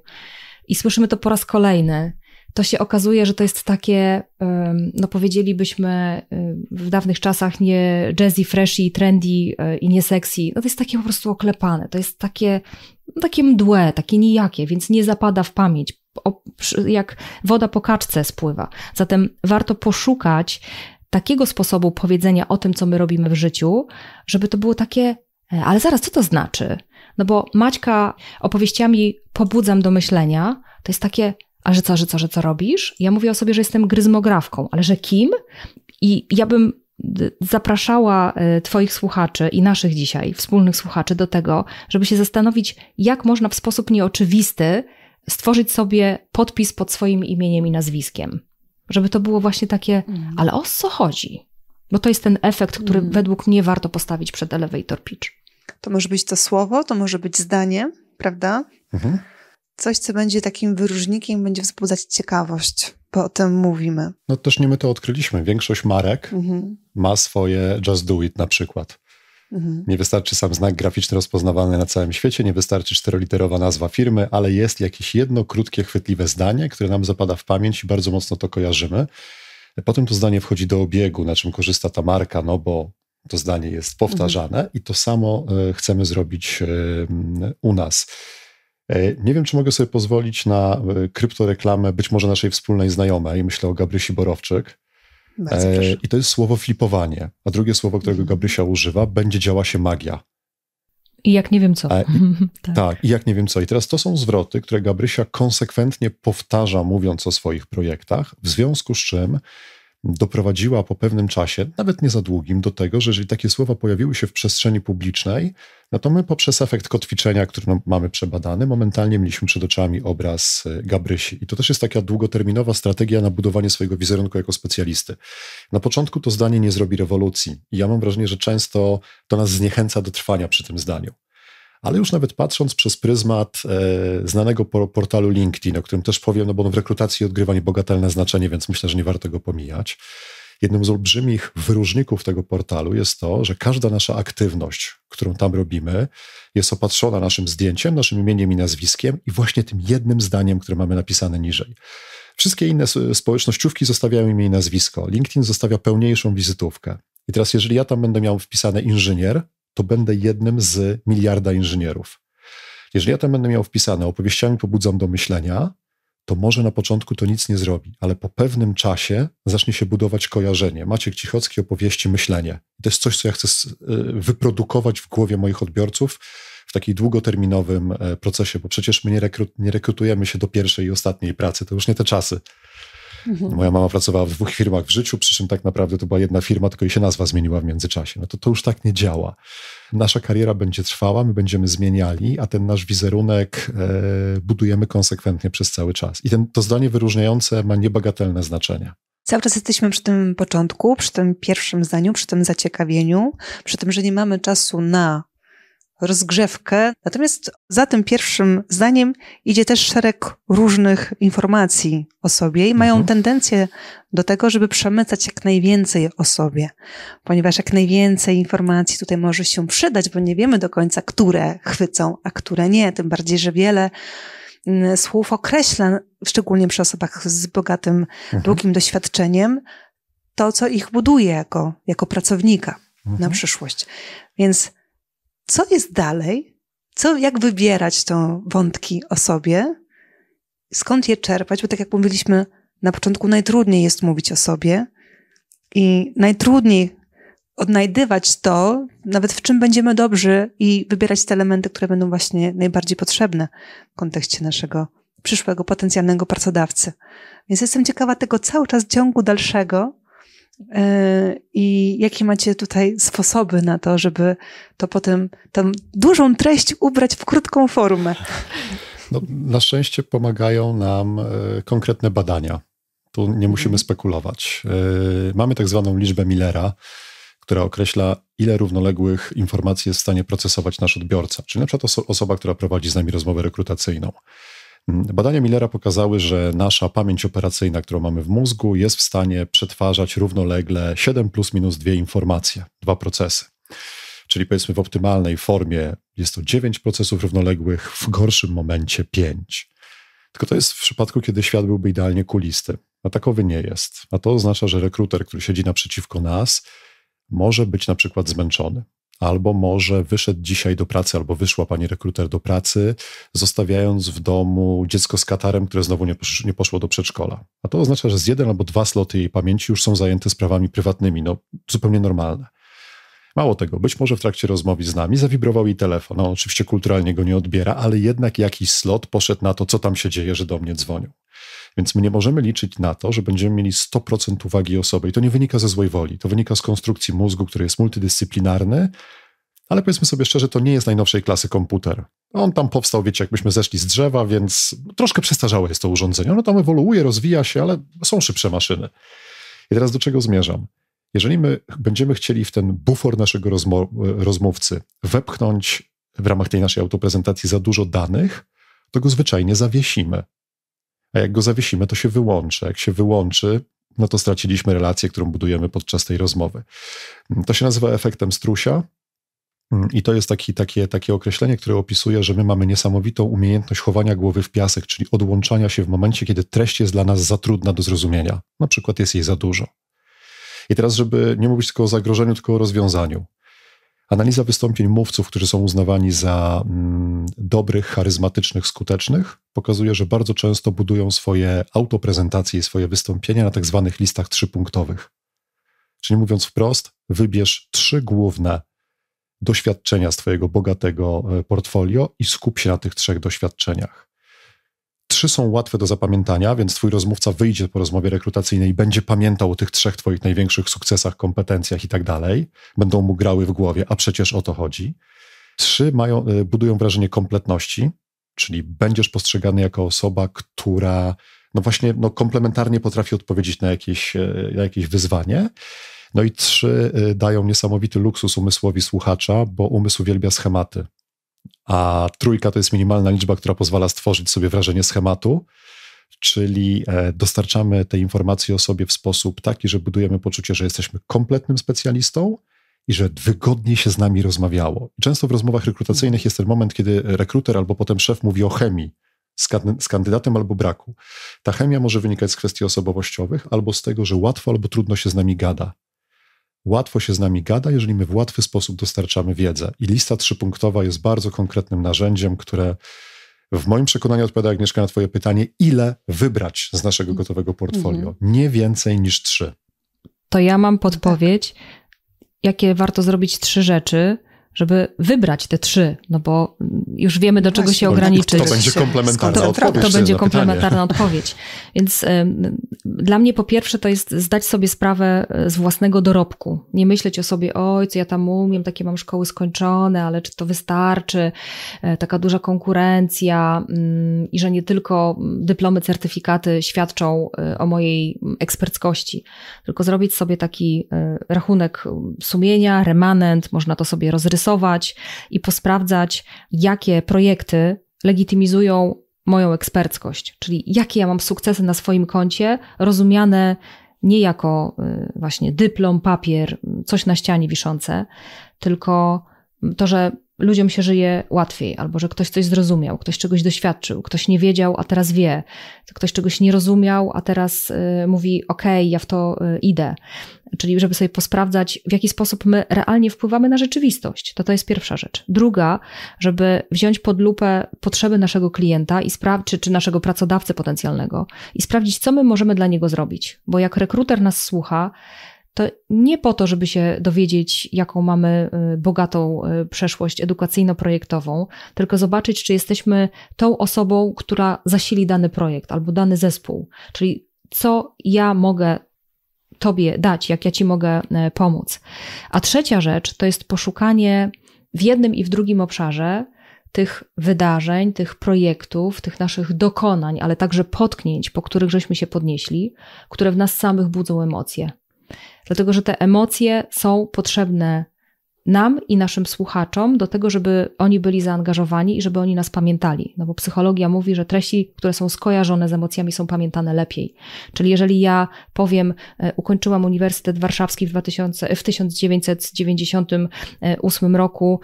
Speaker 3: i słyszymy to po raz kolejny, to się okazuje, że to jest takie, no powiedzielibyśmy w dawnych czasach nie jazzy, freshy, trendy e, i nie sexy. No to jest takie po prostu oklepane, to jest takie, no takie mdłe, takie nijakie, więc nie zapada w pamięć, jak woda po kaczce spływa. Zatem warto poszukać takiego sposobu powiedzenia o tym, co my robimy w życiu, żeby to było takie, e, ale zaraz, co to znaczy? No bo Maćka opowieściami pobudzam do myślenia, to jest takie, a że co, że co, że co robisz? Ja mówię o sobie, że jestem gryzmografką, ale że kim? I ja bym zapraszała e, Twoich słuchaczy i naszych dzisiaj, wspólnych słuchaczy, do tego, żeby się zastanowić, jak można w sposób nieoczywisty stworzyć sobie podpis pod swoim imieniem i nazwiskiem. Żeby to było właśnie takie, mm. ale o co chodzi? Bo to jest ten efekt, który mm. według mnie warto postawić przed elevator pitch.
Speaker 1: To może być to słowo, to może być zdanie, prawda? Mhm. Coś, co będzie takim wyróżnikiem, będzie wzbudzać ciekawość, bo o tym mówimy.
Speaker 2: No też nie my to odkryliśmy. Większość marek mhm. ma swoje Just Do It na przykład. Mhm. Nie wystarczy sam znak graficzny rozpoznawany na całym świecie, nie wystarczy czteroliterowa nazwa firmy, ale jest jakieś jedno krótkie, chwytliwe zdanie, które nam zapada w pamięć i bardzo mocno to kojarzymy. Potem to zdanie wchodzi do obiegu, na czym korzysta ta marka, no bo to zdanie jest powtarzane mhm. i to samo e, chcemy zrobić e, u nas. E, nie wiem, czy mogę sobie pozwolić na kryptoreklamę być może naszej wspólnej znajomej, myślę o Gabrysi Borowczyk. E, I to jest słowo flipowanie, a drugie słowo, którego mhm. Gabrysia używa, będzie działa się magia.
Speaker 3: I jak nie wiem co. E, i,
Speaker 2: tak. tak, i jak nie wiem co. I teraz to są zwroty, które Gabrysia konsekwentnie powtarza, mówiąc o swoich projektach, w związku z czym doprowadziła po pewnym czasie, nawet nie za długim, do tego, że jeżeli takie słowa pojawiły się w przestrzeni publicznej, no to my poprzez efekt kotwiczenia, który no mamy przebadany, momentalnie mieliśmy przed oczami obraz e, Gabrysi. I to też jest taka długoterminowa strategia na budowanie swojego wizerunku jako specjalisty. Na początku to zdanie nie zrobi rewolucji. I ja mam wrażenie, że często to nas zniechęca do trwania przy tym zdaniu ale już nawet patrząc przez pryzmat e, znanego portalu LinkedIn, o którym też powiem, no bo on w rekrutacji odgrywa niebogatelne znaczenie, więc myślę, że nie warto go pomijać. Jednym z olbrzymich wyróżników tego portalu jest to, że każda nasza aktywność, którą tam robimy, jest opatrzona naszym zdjęciem, naszym imieniem i nazwiskiem i właśnie tym jednym zdaniem, które mamy napisane niżej. Wszystkie inne społecznościówki zostawiają imię i nazwisko. LinkedIn zostawia pełniejszą wizytówkę. I teraz, jeżeli ja tam będę miał wpisane inżynier, to będę jednym z miliarda inżynierów. Jeżeli ja to będę miał wpisane, opowieściami pobudzam do myślenia, to może na początku to nic nie zrobi, ale po pewnym czasie zacznie się budować kojarzenie. Maciek Cichocki, opowieści, myślenie. to jest coś, co ja chcę y, wyprodukować w głowie moich odbiorców w takim długoterminowym e, procesie, bo przecież my nie, rekrut, nie rekrutujemy się do pierwszej i ostatniej pracy, to już nie te czasy. Mhm. Moja mama pracowała w dwóch firmach w życiu, przy czym tak naprawdę to była jedna firma, tylko jej się nazwa zmieniła w międzyczasie. No to to już tak nie działa. Nasza kariera będzie trwała, my będziemy zmieniali, a ten nasz wizerunek e, budujemy konsekwentnie przez cały czas. I ten, to zdanie wyróżniające ma niebagatelne znaczenie.
Speaker 1: Cały czas jesteśmy przy tym początku, przy tym pierwszym zdaniu, przy tym zaciekawieniu, przy tym, że nie mamy czasu na rozgrzewkę. Natomiast za tym pierwszym zdaniem idzie też szereg różnych informacji o sobie i mają mhm. tendencję do tego, żeby przemycać jak najwięcej o sobie, ponieważ jak najwięcej informacji tutaj może się przydać, bo nie wiemy do końca, które chwycą, a które nie. Tym bardziej, że wiele mm, słów określa, szczególnie przy osobach z bogatym, mhm. długim doświadczeniem, to, co ich buduje jako, jako pracownika mhm. na przyszłość. Więc co jest dalej, co, jak wybierać te wątki o sobie, skąd je czerpać, bo tak jak mówiliśmy na początku, najtrudniej jest mówić o sobie i najtrudniej odnajdywać to, nawet w czym będziemy dobrzy i wybierać te elementy, które będą właśnie najbardziej potrzebne w kontekście naszego przyszłego potencjalnego pracodawcy. Więc jestem ciekawa tego cały czas ciągu dalszego, E, i jakie macie tutaj sposoby na to, żeby to potem tę dużą treść ubrać w krótką formę?
Speaker 2: No, na szczęście pomagają nam e, konkretne badania. Tu nie musimy mhm. spekulować. E, mamy tak zwaną liczbę Millera, która określa, ile równoległych informacji jest w stanie procesować nasz odbiorca, czyli na przykład osoba, która prowadzi z nami rozmowę rekrutacyjną. Badania Millera pokazały, że nasza pamięć operacyjna, którą mamy w mózgu, jest w stanie przetwarzać równolegle 7 plus minus dwie informacje, dwa procesy. Czyli powiedzmy w optymalnej formie jest to 9 procesów równoległych, w gorszym momencie 5. Tylko to jest w przypadku, kiedy świat byłby idealnie kulisty, a takowy nie jest. A to oznacza, że rekruter, który siedzi naprzeciwko nas, może być na przykład zmęczony, Albo może wyszedł dzisiaj do pracy, albo wyszła pani rekruter do pracy, zostawiając w domu dziecko z katarem, które znowu nie, nie poszło do przedszkola. A to oznacza, że z jeden albo dwa sloty jej pamięci już są zajęte sprawami prywatnymi. No, zupełnie normalne. Mało tego, być może w trakcie rozmowy z nami zawibrował jej telefon. No, oczywiście kulturalnie go nie odbiera, ale jednak jakiś slot poszedł na to, co tam się dzieje, że do mnie dzwonią. Więc my nie możemy liczyć na to, że będziemy mieli 100% uwagi osoby. I to nie wynika ze złej woli, to wynika z konstrukcji mózgu, który jest multidyscyplinarny, ale powiedzmy sobie szczerze, to nie jest najnowszej klasy komputer. On tam powstał, wiecie, jakbyśmy zeszli z drzewa, więc troszkę przestarzałe jest to urządzenie. Ono tam ewoluuje, rozwija się, ale są szybsze maszyny. I teraz do czego zmierzam? Jeżeli my będziemy chcieli w ten bufor naszego rozmo rozmówcy wepchnąć w ramach tej naszej autoprezentacji za dużo danych, to go zwyczajnie zawiesimy a jak go zawiesimy, to się wyłączy. Jak się wyłączy, no to straciliśmy relację, którą budujemy podczas tej rozmowy. To się nazywa efektem strusia. Mm, I to jest taki, takie, takie określenie, które opisuje, że my mamy niesamowitą umiejętność chowania głowy w piasek, czyli odłączania się w momencie, kiedy treść jest dla nas za trudna do zrozumienia. Na przykład jest jej za dużo. I teraz, żeby nie mówić tylko o zagrożeniu, tylko o rozwiązaniu. Analiza wystąpień mówców, którzy są uznawani za mm, dobrych, charyzmatycznych, skutecznych, pokazuje, że bardzo często budują swoje autoprezentacje i swoje wystąpienia na tak zwanych listach trzypunktowych. Czyli mówiąc wprost, wybierz trzy główne doświadczenia z Twojego bogatego e, portfolio i skup się na tych trzech doświadczeniach trzy są łatwe do zapamiętania, więc twój rozmówca wyjdzie po rozmowie rekrutacyjnej i będzie pamiętał o tych trzech twoich największych sukcesach, kompetencjach i tak dalej. Będą mu grały w głowie, a przecież o to chodzi. Trzy mają, y, budują wrażenie kompletności, czyli będziesz postrzegany jako osoba, która no właśnie no komplementarnie potrafi odpowiedzieć na jakieś, y, na jakieś wyzwanie. No i trzy y, dają niesamowity luksus umysłowi słuchacza, bo umysł uwielbia schematy a trójka to jest minimalna liczba, która pozwala stworzyć sobie wrażenie schematu, czyli e, dostarczamy te informacje o sobie w sposób taki, że budujemy poczucie, że jesteśmy kompletnym specjalistą i że wygodnie się z nami rozmawiało. często w rozmowach rekrutacyjnych jest ten moment, kiedy rekruter albo potem szef mówi o chemii z kandydatem albo braku. Ta chemia może wynikać z kwestii osobowościowych, albo z tego, że łatwo albo trudno się z nami gada. Łatwo się z nami gada, jeżeli my w łatwy sposób dostarczamy wiedzę. I lista trzypunktowa jest bardzo konkretnym narzędziem, które w moim przekonaniu odpowiada Agnieszka na Twoje pytanie, ile wybrać z naszego mhm. gotowego portfolio? Mhm. Nie więcej niż trzy.
Speaker 3: To ja mam podpowiedź, jakie warto zrobić trzy rzeczy, żeby wybrać te trzy, no bo mm, już wiemy, do czego Właśnie, się ograniczyć. To będzie komplementarna to, odpowiedź. To będzie komplementarna odpowiedź. Więc y, dla mnie po pierwsze to jest zdać sobie sprawę e, z własnego dorobku. Nie myśleć o sobie, oj, co ja tam umiem, takie mam szkoły skończone, ale czy to wystarczy, e, taka duża konkurencja y, i że nie tylko mm, dyplomy, certyfikaty świadczą e, o mojej eksperckości, tylko zrobić sobie taki rachunek sumienia, remanent, można to sobie rozrysować i posprawdzać, jakie projekty legitymizują moją eksperckość, czyli jakie ja mam sukcesy na swoim koncie, rozumiane nie jako y, właśnie dyplom, papier, coś na ścianie wiszące, tylko to, że ludziom się żyje łatwiej, albo że ktoś coś zrozumiał, ktoś czegoś doświadczył, ktoś nie wiedział, a teraz wie, ktoś czegoś nie rozumiał, a teraz y, mówi: OK, ja w to y, idę. Czyli, żeby sobie posprawdzać, w jaki sposób my realnie wpływamy na rzeczywistość. To to jest pierwsza rzecz. Druga, żeby wziąć pod lupę potrzeby naszego klienta i sprawdzić, czy, czy naszego pracodawcy potencjalnego i sprawdzić, co my możemy dla niego zrobić. Bo jak rekruter nas słucha, to nie po to, żeby się dowiedzieć, jaką mamy y, bogatą y, przeszłość edukacyjno-projektową, tylko zobaczyć, czy jesteśmy tą osobą, która zasili dany projekt albo dany zespół. Czyli co ja mogę Tobie dać, jak ja Ci mogę y, pomóc. A trzecia rzecz to jest poszukanie w jednym i w drugim obszarze tych wydarzeń, tych projektów, tych naszych dokonań, ale także potknięć, po których żeśmy się podnieśli, które w nas samych budzą emocje. Dlatego, że te emocje są potrzebne nam i naszym słuchaczom do tego, żeby oni byli zaangażowani i żeby oni nas pamiętali. No bo psychologia mówi, że treści, które są skojarzone z emocjami, są pamiętane lepiej. Czyli jeżeli ja powiem, e, ukończyłam Uniwersytet Warszawski w, 2000, w 1998 roku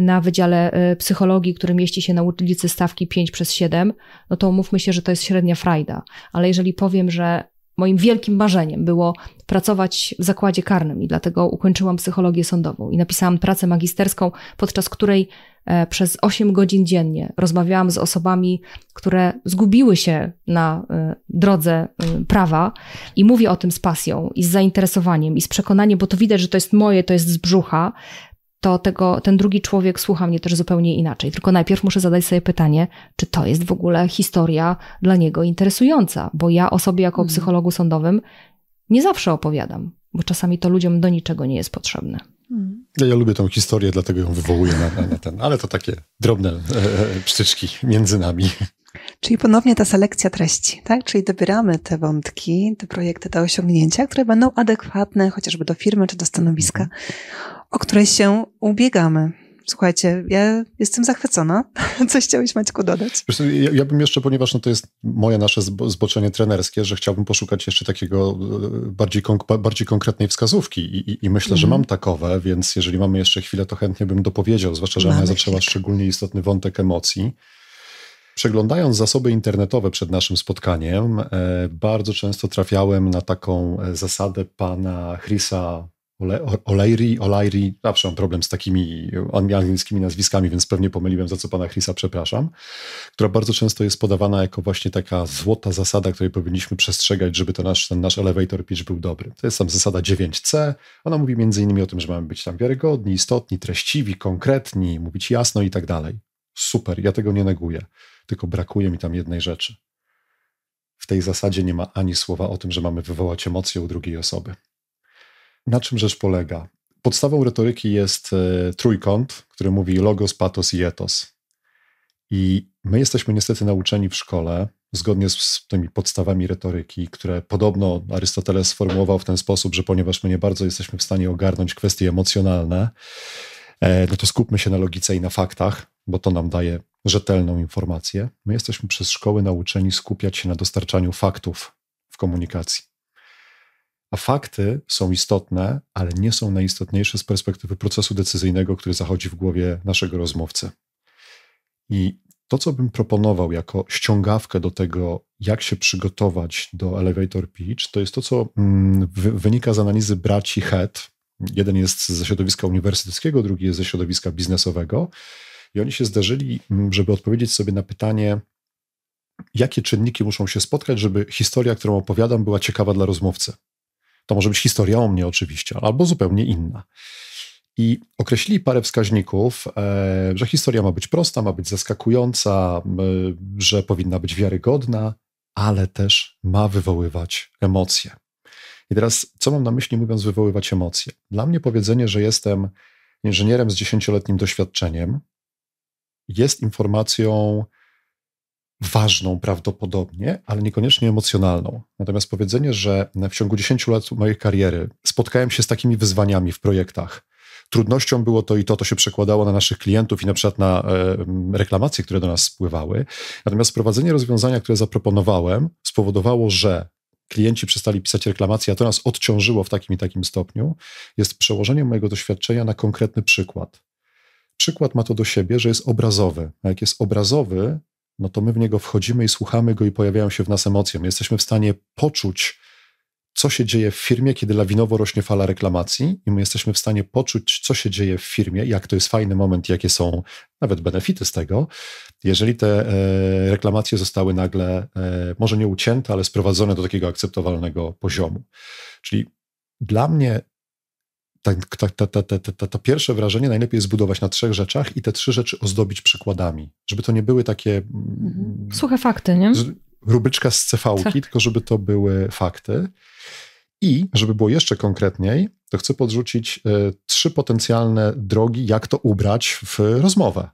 Speaker 3: na Wydziale e, Psychologii, który mieści się na ulicy Stawki 5 przez 7, no to umówmy się, że to jest średnia frajda. Ale jeżeli powiem, że moim wielkim marzeniem było pracować w zakładzie karnym i dlatego ukończyłam psychologię sądową i napisałam pracę magisterską, podczas której e, przez 8 godzin dziennie rozmawiałam z osobami, które zgubiły się na e, drodze e, prawa i mówię o tym z pasją i z zainteresowaniem i z przekonaniem, bo to widać, że to jest moje, to jest z brzucha, to tego, ten drugi człowiek słucha mnie też zupełnie inaczej. Tylko najpierw muszę zadać sobie pytanie, czy to jest w ogóle historia dla niego interesująca, bo ja o sobie jako mhm. psychologu sądowym nie zawsze opowiadam, bo czasami to ludziom do niczego nie jest potrzebne.
Speaker 1: Mhm.
Speaker 2: Ja, ja, lubię tą historię, dlatego ją wywołuję na, na, ten, ale to takie drobne e, e, między nami.
Speaker 1: Czyli ponownie ta selekcja treści, tak? Czyli dobieramy te wątki, te projekty, te osiągnięcia, które będą adekwatne chociażby do firmy czy do stanowiska, o które się ubiegamy. Słuchajcie, ja jestem zachwycona. Coś chciałeś, Maćku, dodać?
Speaker 2: Ja, ja, bym jeszcze, ponieważ no to jest moje nasze zboczenie trenerskie, że chciałbym poszukać jeszcze takiego e, bardziej, bardziej konkretnej wskazówki i, i, i myślę, mm. że mhm. mam takowe, więc jeżeli mamy jeszcze chwilę, to chętnie bym dopowiedział, zwłaszcza, że mamy ona zaczęła chwilkę. szczególnie istotny wątek emocji. Przeglądając zasoby internetowe przed naszym spotkaniem, e, bardzo często trafiałem na taką e, zasadę pana Chrisa O'Leary, Olejri, zawsze mam problem z takimi angielskimi nazwiskami, więc pewnie pomyliłem, za co pana Chrisa przepraszam, która bardzo często jest podawana jako właśnie taka złota zasada, której powinniśmy przestrzegać, żeby to nasz, ten nasz elevator pitch był dobry. To jest tam zasada 9C. Ona mówi między innymi o tym, że mamy być tam wiarygodni, istotni, treściwi, konkretni, mówić jasno i tak dalej. Super, ja tego nie neguję tylko brakuje mi tam jednej rzeczy. W tej zasadzie nie ma ani słowa o tym, że mamy wywołać emocje u drugiej osoby. Na czym rzecz polega? Podstawą retoryki jest e, trójkąt, który mówi logos, patos i etos. I my jesteśmy niestety nauczeni w szkole, zgodnie z tymi podstawami retoryki, które podobno Arystoteles sformułował w ten sposób, że ponieważ my nie bardzo jesteśmy w stanie ogarnąć kwestie emocjonalne, e, no to skupmy się na logice i na faktach, bo to nam daje rzetelną informację. My jesteśmy przez szkoły nauczeni skupiać się na dostarczaniu faktów w komunikacji. A fakty są istotne, ale nie są najistotniejsze z perspektywy procesu decyzyjnego, który zachodzi w głowie naszego rozmówcy. I to, co bym proponował jako ściągawkę do tego, jak się przygotować do elevator pitch, to jest to, co mm, wynika z analizy braci Head. Jeden jest ze środowiska uniwersyteckiego, drugi jest ze środowiska biznesowego. I oni się zdarzyli, mm, żeby odpowiedzieć sobie na pytanie, jakie czynniki muszą się spotkać, żeby historia, którą opowiadam, była ciekawa dla rozmówcy. To może być historia o mnie oczywiście, albo zupełnie inna. I określili parę wskaźników, e, że historia ma być prosta, ma być zaskakująca, że powinna być wiarygodna, ale też ma wywoływać emocje. I teraz, co mam na myśli, mówiąc wywoływać emocje? Dla mnie powiedzenie, że jestem inżynierem z dziesięcioletnim doświadczeniem, jest informacją ważną prawdopodobnie, ale niekoniecznie emocjonalną. Natomiast powiedzenie, że w ciągu 10 lat mojej kariery spotkałem się z takimi wyzwaniami w projektach, trudnością było to i to, to się przekładało na naszych klientów i na przykład na e, reklamacje, które do nas spływały. Natomiast wprowadzenie rozwiązania, które zaproponowałem, spowodowało, że klienci przestali pisać reklamacje, a to nas odciążyło w takim i takim stopniu, jest przełożenie mojego doświadczenia na konkretny przykład przykład ma to do siebie, że jest obrazowy. A jak jest obrazowy, no to my w niego wchodzimy i słuchamy go i pojawiają się w nas emocje. My jesteśmy w stanie poczuć, co się dzieje w firmie, kiedy lawinowo rośnie fala reklamacji, i my jesteśmy w stanie poczuć, co się dzieje w firmie, jak to jest fajny moment, jakie są nawet benefity z tego, jeżeli te e, reklamacje zostały nagle, e, może nie ucięte, ale sprowadzone do takiego akceptowalnego poziomu. Czyli dla mnie tak, ta, ta, ta, ta, to pierwsze wrażenie najlepiej zbudować na trzech rzeczach i te trzy rzeczy ozdobić przykładami, żeby to nie były takie... Mm,
Speaker 3: mhm. Suche fakty, nie?
Speaker 2: Rubyczka z cefałki, tak. tylko żeby to były fakty. I żeby było jeszcze konkretniej, to chcę podrzucić y, trzy potencjalne drogi, jak to ubrać w rozmowę.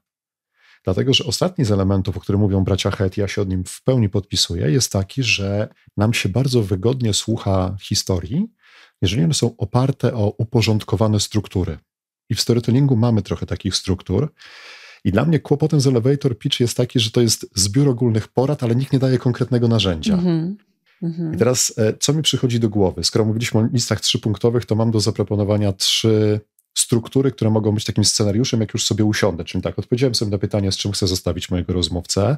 Speaker 2: Dlatego, że ostatni z elementów, o którym mówią bracia Het, ja się od nim w pełni podpisuję, jest taki, że nam się bardzo wygodnie słucha historii, jeżeli one są oparte o uporządkowane struktury. I w storytellingu mamy trochę takich struktur. I dla mnie kłopotem z elevator pitch jest taki, że to jest zbiór ogólnych porad, ale nikt nie daje konkretnego narzędzia. Mm -hmm. I teraz, e, co mi przychodzi do głowy? Skoro mówiliśmy o listach trzypunktowych, to mam do zaproponowania trzy struktury, które mogą być takim scenariuszem, jak już sobie usiądę. Czyli tak, odpowiedziałem sobie na pytanie, z czym chcę zostawić mojego rozmówcę.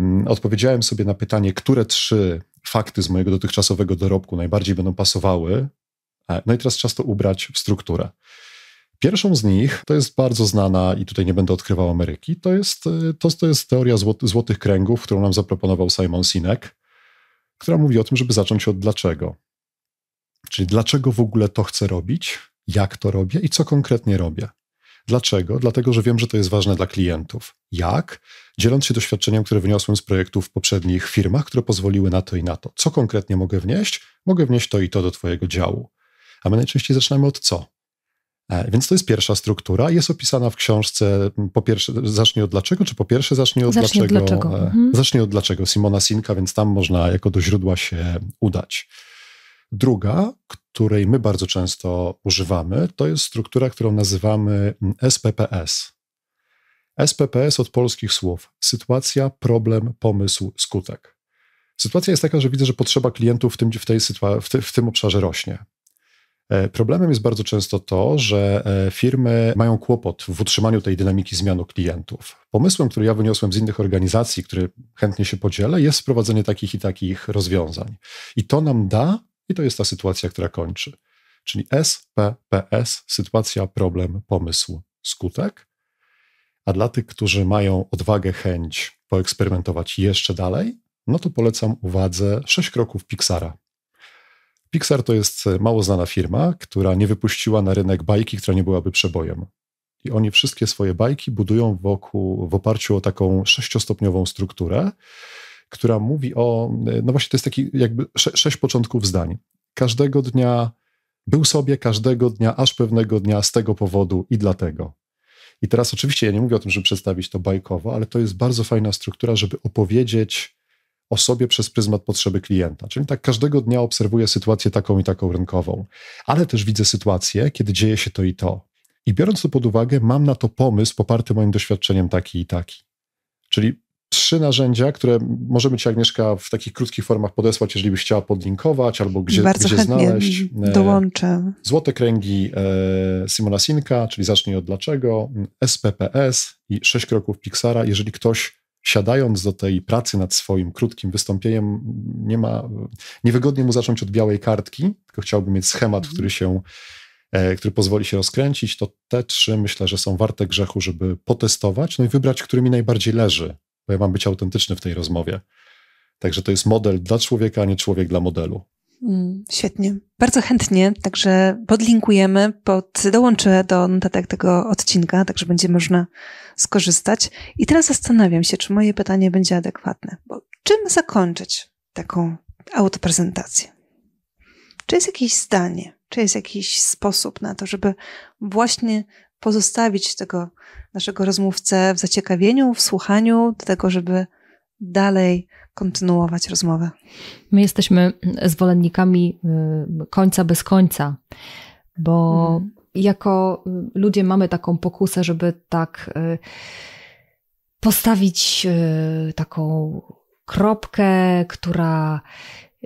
Speaker 2: Mm, odpowiedziałem sobie na pytanie, które trzy fakty z mojego dotychczasowego dorobku najbardziej będą pasowały. E, no i teraz czas to ubrać w strukturę. Pierwszą z nich, to jest bardzo znana i tutaj nie będę odkrywał Ameryki, to jest, e, to, to jest teoria złotych kręgów, którą nam zaproponował Simon Sinek, która mówi o tym, żeby zacząć od dlaczego. Czyli dlaczego w ogóle to chcę robić, jak to robię i co konkretnie robię. Dlaczego? Dlatego, że wiem, że to jest ważne dla klientów. Jak? Dzieląc się doświadczeniem, które wyniosłem z projektów w poprzednich firmach, które pozwoliły na to i na to. Co konkretnie mogę wnieść? Mogę wnieść to i to do Twojego działu. A my najczęściej zaczynamy od co? E, więc to jest pierwsza struktura. Jest opisana w książce, po pierwsze, zacznie od dlaczego, czy po pierwsze zacznij od dlaczego? Od dlaczego. E, mhm. od dlaczego Simona Sinka, więc tam można jako do źródła się udać. Druga, której my bardzo często używamy, to jest struktura, którą nazywamy SPPS. SPPS od polskich słów: sytuacja, problem, pomysł, skutek. Sytuacja jest taka, że widzę, że potrzeba klientów w tym, w tej w w tym obszarze rośnie. E, problemem jest bardzo często to, że e, firmy mają kłopot w utrzymaniu tej dynamiki zmian u klientów. Pomysłem, który ja wyniosłem z innych organizacji, który chętnie się podzielę, jest wprowadzenie takich i takich rozwiązań. I to nam da i to jest ta sytuacja, która kończy. Czyli SPPS, sytuacja, problem, pomysł, skutek. A dla tych, którzy mają odwagę, chęć poeksperymentować jeszcze dalej, no to polecam uwadze 6 kroków Pixara. Pixar to jest e, mało znana firma, która nie wypuściła na rynek bajki, która nie byłaby przebojem. I oni wszystkie swoje bajki budują wokół, w oparciu o taką sześciostopniową strukturę, która mówi o, no właśnie to jest taki jakby sze, sześć początków zdań. Każdego dnia był sobie, każdego dnia, aż pewnego dnia z tego powodu i dlatego. I teraz oczywiście ja nie mówię o tym, żeby przedstawić to bajkowo, ale to jest bardzo fajna struktura, żeby opowiedzieć o sobie przez pryzmat potrzeby klienta. Czyli tak każdego dnia obserwuję sytuację taką i taką rynkową, ale też widzę sytuację, kiedy dzieje się to i to. I biorąc to pod uwagę, mam na to pomysł poparty moim doświadczeniem taki i taki. Czyli trzy narzędzia, które możemy Ci, Agnieszka, w takich krótkich formach podesłać, jeżeli byś chciała podlinkować albo gdzie, Bardzo gdzie znaleźć. E,
Speaker 1: dołączę.
Speaker 2: Złote kręgi e, Simona Sinka, czyli zacznij od dlaczego, SPPS i sześć kroków Pixara. Jeżeli ktoś siadając do tej pracy nad swoim krótkim wystąpieniem, nie ma, niewygodnie mu zacząć od białej kartki, tylko chciałby mieć schemat, mhm. który się e, który pozwoli się rozkręcić, to te trzy myślę, że są warte grzechu, żeby potestować, no i wybrać, który mi najbardziej leży bo ja mam być autentyczny w tej rozmowie. Także to jest model dla człowieka, a nie człowiek dla modelu.
Speaker 1: Mm, świetnie. Bardzo chętnie, także podlinkujemy, pod, dołączę do notatek tego odcinka, także będzie można skorzystać. I teraz zastanawiam się, czy moje pytanie będzie adekwatne. Bo czym zakończyć taką autoprezentację? Czy jest jakieś zdanie, czy jest jakiś sposób na to, żeby właśnie pozostawić tego naszego rozmówcę w zaciekawieniu, w słuchaniu, do tego, żeby dalej kontynuować rozmowę. My jesteśmy
Speaker 3: zwolennikami y, końca bez końca, bo mhm. jako ludzie mamy taką pokusę, żeby tak y, postawić y, taką kropkę, która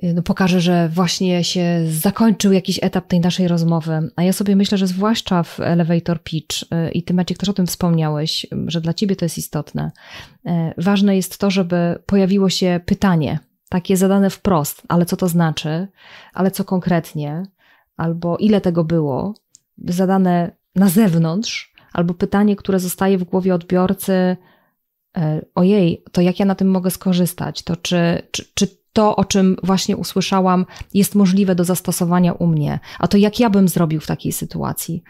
Speaker 3: no, pokaże, że właśnie się zakończył jakiś etap tej naszej rozmowy. A ja sobie myślę, że zwłaszcza w Elevator Pitch y, i Ty, Maciek, też o tym wspomniałeś, że dla Ciebie to jest istotne. Y, ważne jest to, żeby pojawiło się pytanie, takie zadane wprost, ale co to znaczy, ale co konkretnie, albo ile tego było, zadane na zewnątrz, albo pytanie, które zostaje w głowie odbiorcy, y, ojej, to jak ja na tym mogę skorzystać, to czy, czy, czy to, o czym właśnie usłyszałam, jest możliwe do zastosowania u mnie, a to jak ja bym zrobił w takiej sytuacji.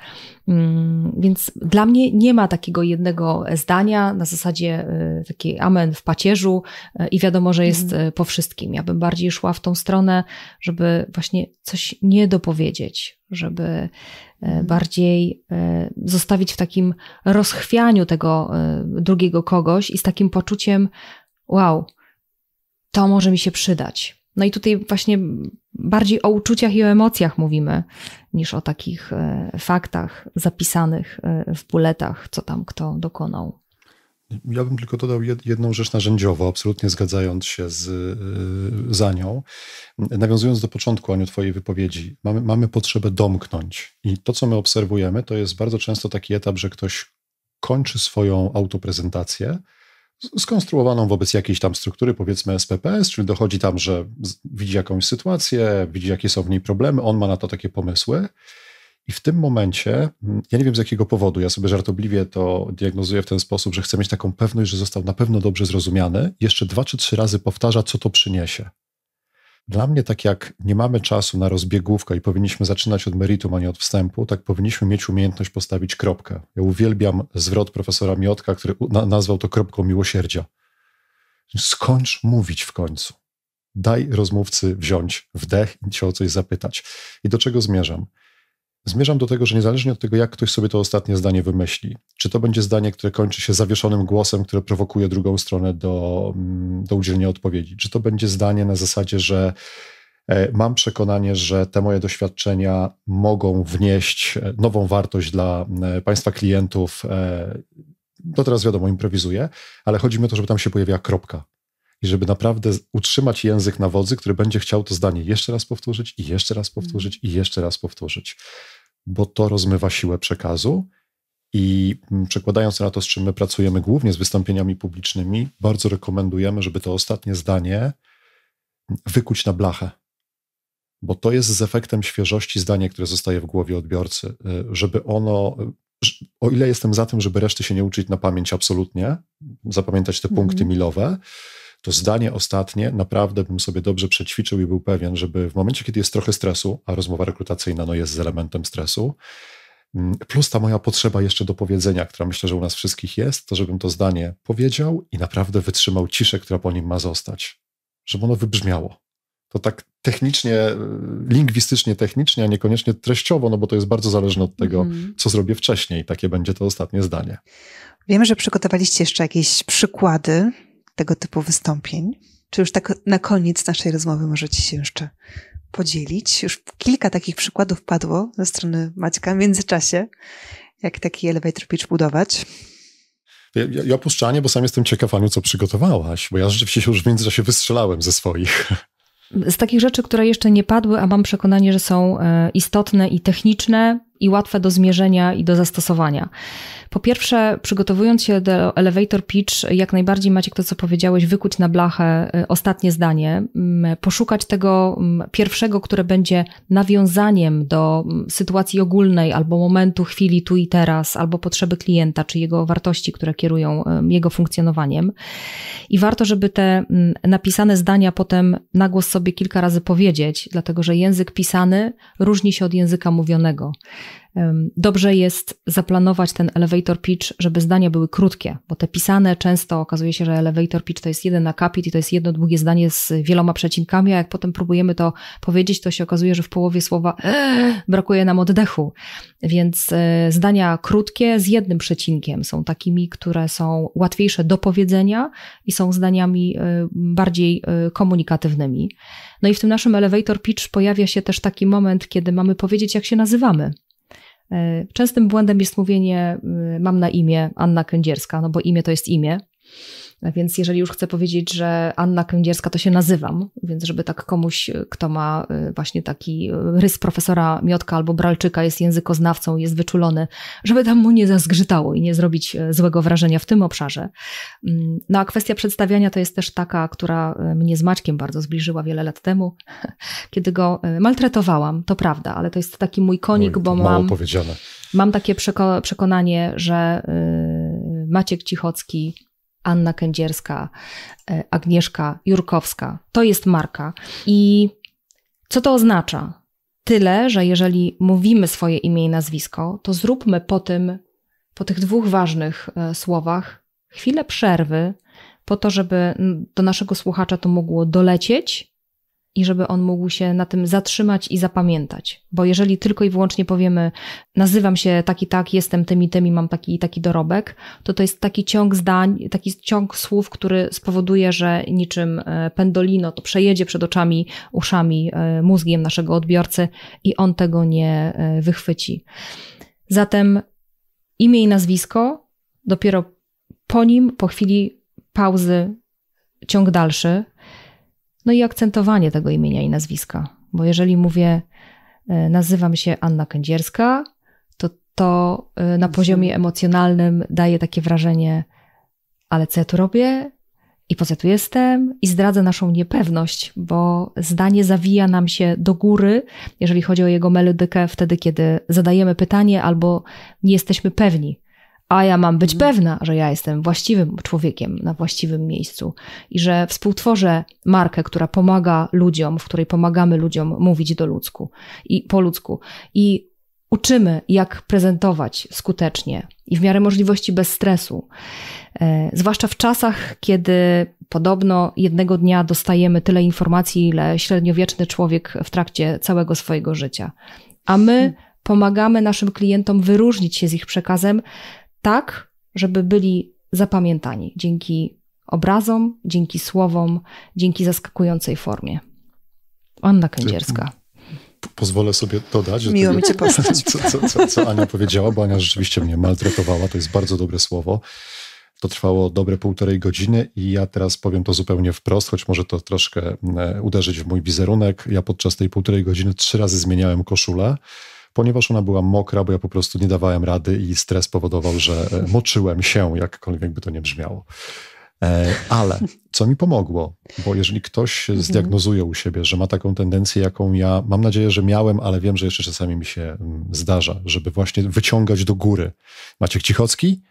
Speaker 3: Mm, więc dla mnie nie ma takiego jednego zdania na zasadzie y, takiej amen w pacierzu y, i wiadomo, że jest mm. po wszystkim. Ja bym bardziej szła w tą stronę, żeby właśnie coś nie dopowiedzieć, żeby mm. bardziej zostawić w takim rozchwianiu tego drugiego kogoś i z takim poczuciem, wow, to może mi się przydać. No i tutaj właśnie bardziej o uczuciach i o emocjach mówimy, niż o takich e, faktach zapisanych e, w buletach, co tam kto dokonał.
Speaker 2: Ja bym tylko dodał jedną rzecz narzędziowo, absolutnie zgadzając się z, e, za nią. Nawiązując do początku, Aniu, Twojej wypowiedzi, mamy, mamy potrzebę domknąć. I to, co my obserwujemy, to jest bardzo często taki etap, że ktoś kończy swoją autoprezentację skonstruowaną wobec jakiejś tam struktury, powiedzmy SPPS, czyli dochodzi tam, że widzi jakąś sytuację, widzi jakie są w niej problemy, on ma na to takie pomysły. I w tym momencie, mm, ja nie wiem z jakiego powodu, ja sobie żartobliwie to diagnozuję w ten sposób, że chcę mieć taką pewność, że został na pewno dobrze zrozumiany, jeszcze dwa czy trzy razy powtarza, co to przyniesie. Dla mnie, tak jak nie mamy czasu na rozbiegówkę i powinniśmy zaczynać od meritum, a nie od wstępu, tak powinniśmy mieć umiejętność postawić kropkę. Ja uwielbiam zwrot profesora Miotka, który nazwał to kropką miłosierdzia. Skończ mówić w końcu. Daj rozmówcy wziąć wdech i cię o coś zapytać. I do czego zmierzam? Zmierzam do tego, że niezależnie od tego, jak ktoś sobie to ostatnie zdanie wymyśli, czy to będzie zdanie, które kończy się zawieszonym głosem, które prowokuje drugą stronę do, mm, do udzielenia odpowiedzi, czy to będzie zdanie na zasadzie, że e, mam przekonanie, że te moje doświadczenia mogą wnieść e, nową wartość dla e, Państwa klientów. To no teraz wiadomo, improwizuję, ale chodzi mi o to, żeby tam się pojawiła kropka. I żeby naprawdę utrzymać język na wodzy, który będzie chciał to zdanie jeszcze raz powtórzyć, i jeszcze raz powtórzyć, i jeszcze raz powtórzyć bo to rozmywa siłę przekazu. I mm, przekładając na to, z czym my pracujemy głównie z wystąpieniami publicznymi, bardzo rekomendujemy, żeby to ostatnie zdanie wykuć na blachę. Bo to jest z efektem świeżości zdanie, które zostaje w głowie odbiorcy, y, żeby ono y, o ile jestem za tym, żeby reszty się nie uczyć na pamięć absolutnie, zapamiętać te punkty mhm. milowe, to zdanie ostatnie naprawdę bym sobie dobrze przećwiczył i był pewien, żeby w momencie, kiedy jest trochę stresu, a rozmowa rekrutacyjna no, jest z elementem stresu, mm, plus ta moja potrzeba jeszcze do powiedzenia, która myślę, że u nas wszystkich jest, to żebym to zdanie powiedział i naprawdę wytrzymał ciszę, która po nim ma zostać. Żeby ono wybrzmiało. To tak technicznie, y, lingwistycznie, technicznie, a niekoniecznie treściowo, no bo to jest bardzo zależne od tego, mm. co zrobię wcześniej. Takie będzie to ostatnie zdanie.
Speaker 1: Wiem, że przygotowaliście jeszcze jakieś przykłady tego typu wystąpień. Czy już tak na koniec naszej rozmowy możecie się jeszcze podzielić? Już kilka takich przykładów padło ze strony Maćka w międzyczasie, jak taki elevator pitch budować.
Speaker 2: Ja, ja, ja bo sam jestem ciekaw, Aniu, co przygotowałaś, bo ja rzeczywiście się już w międzyczasie wystrzelałem ze swoich.
Speaker 1: Z takich rzeczy, które jeszcze nie
Speaker 3: padły, a mam przekonanie, że są e, istotne i techniczne, i łatwe do zmierzenia i do zastosowania. Po pierwsze, przygotowując się do elevator pitch, jak najbardziej macie to, co powiedziałeś, wykuć na blachę y, ostatnie zdanie, mm, poszukać tego mm, pierwszego, które będzie nawiązaniem do mm, sytuacji ogólnej albo momentu, chwili tu i teraz, albo potrzeby klienta, czy jego wartości, które kierują jego funkcjonowaniem. I warto, żeby te napisane zdania potem na głos sobie kilka razy powiedzieć, dlatego że język pisany różni się od języka mówionego. Dobrze jest zaplanować ten elevator pitch, żeby zdania były krótkie, bo te pisane często okazuje się, że elevator pitch to jest jeden akapit i to jest jedno długie zdanie z wieloma przecinkami, a jak potem próbujemy to powiedzieć, to się okazuje, że w połowie słowa eee! brakuje nam oddechu. Więc e, zdania krótkie z jednym przecinkiem są takimi, które są łatwiejsze do powiedzenia i są zdaniami e, bardziej e, komunikatywnymi. No i w tym naszym elevator pitch pojawia się też taki moment, kiedy mamy powiedzieć, jak się nazywamy. E, częstym błędem jest mówienie, y, mam na imię Anna Kędzierska, no bo imię to jest imię. Więc jeżeli już chcę powiedzieć, że Anna Kędzierska, to się nazywam, więc żeby tak komuś, kto ma y, właśnie taki y, rys profesora Miotka albo Bralczyka, jest językoznawcą, jest wyczulony, żeby tam mu nie zazgrzytało i nie zrobić y, złego wrażenia w tym obszarze. Mm, no a kwestia przedstawiania to jest też taka, która mnie z Maćkiem bardzo zbliżyła wiele lat temu, kiedy go maltretowałam, to prawda, ale to jest taki mój konik, Oj, bo mam, mam takie przekonanie, że Maciek Cichocki Anna Kędzierska, e, Agnieszka Jurkowska. To jest marka. I co to oznacza? Tyle, że jeżeli mówimy swoje imię i nazwisko, to zróbmy po tym, po tych dwóch ważnych e, słowach, chwilę przerwy, po to, żeby do naszego słuchacza to mogło dolecieć i żeby on mógł się na tym zatrzymać i zapamiętać. Bo jeżeli tylko i wyłącznie powiemy, nazywam się taki tak, jestem tym i tym i mam taki taki dorobek, to to jest taki ciąg zdań, taki ciąg słów, który spowoduje, że niczym e, pendolino to przejedzie przed oczami, uszami, e, mózgiem naszego odbiorcy i on tego nie e, wychwyci. Zatem imię i nazwisko, dopiero po nim, po chwili pauzy, ciąg dalszy, no i akcentowanie tego imienia i nazwiska, bo jeżeli mówię, e, nazywam się Anna Kędzierska, to to e, na poziomie emocjonalnym daje takie wrażenie, ale co ja tu robię? I po co tu jestem? I zdradza naszą niepewność, bo zdanie zawija nam się do góry, jeżeli chodzi o jego melodykę, wtedy, kiedy zadajemy pytanie albo nie jesteśmy pewni, a ja mam być mhm. pewna, że ja jestem właściwym człowiekiem na właściwym miejscu i że współtworzę markę, która pomaga ludziom, w której pomagamy ludziom mówić do ludzku i po ludzku. I uczymy, jak prezentować skutecznie i w miarę możliwości bez stresu. E, zwłaszcza w czasach, kiedy podobno jednego dnia dostajemy tyle informacji, ile średniowieczny człowiek w trakcie całego swojego życia. A my hmm. pomagamy naszym klientom wyróżnić się z ich przekazem tak, żeby byli zapamiętani dzięki obrazom, dzięki słowom, dzięki zaskakującej formie. Anna Kędzierska
Speaker 2: pozwolę sobie dodać, Miło tego, mi cię poznać. Co, co, co, co, Ania powiedziała, bo Ania rzeczywiście mnie maltretowała, to jest bardzo dobre słowo. To trwało dobre półtorej godziny i ja teraz powiem to zupełnie wprost, choć może to troszkę e, uderzyć w mój wizerunek. Ja podczas tej półtorej godziny trzy razy zmieniałem koszulę ponieważ ona była mokra, bo ja po prostu nie dawałem rady i stres powodował, że e, moczyłem się, jakkolwiek by to nie brzmiało. E, ale co mi pomogło, bo jeżeli ktoś mhm. zdiagnozuje u siebie, że ma taką tendencję, jaką ja mam nadzieję, że miałem, ale wiem, że jeszcze czasami mi się mm, zdarza, żeby właśnie wyciągać do góry Maciek Cichocki,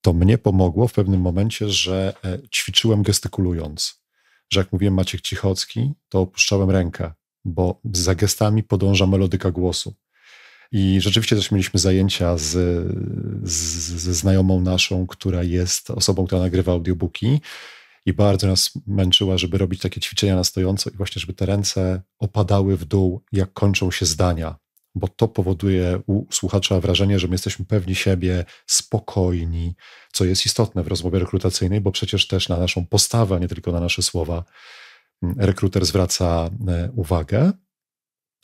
Speaker 2: to mnie pomogło w pewnym momencie, że e, ćwiczyłem gestykulując. Że jak mówiłem Maciek Cichocki, to opuszczałem rękę, bo za gestami podąża melodyka głosu. I rzeczywiście też mieliśmy zajęcia z, ze znajomą naszą, która jest osobą, która nagrywa audiobooki i bardzo nas męczyła, żeby robić takie ćwiczenia na stojąco i właśnie, żeby te ręce opadały w dół, jak kończą się zdania, bo to powoduje u słuchacza wrażenie, że my jesteśmy pewni siebie, spokojni, co jest istotne w rozmowie rekrutacyjnej, bo przecież też na naszą postawę, nie tylko na nasze słowa, mm, rekruter zwraca e, uwagę.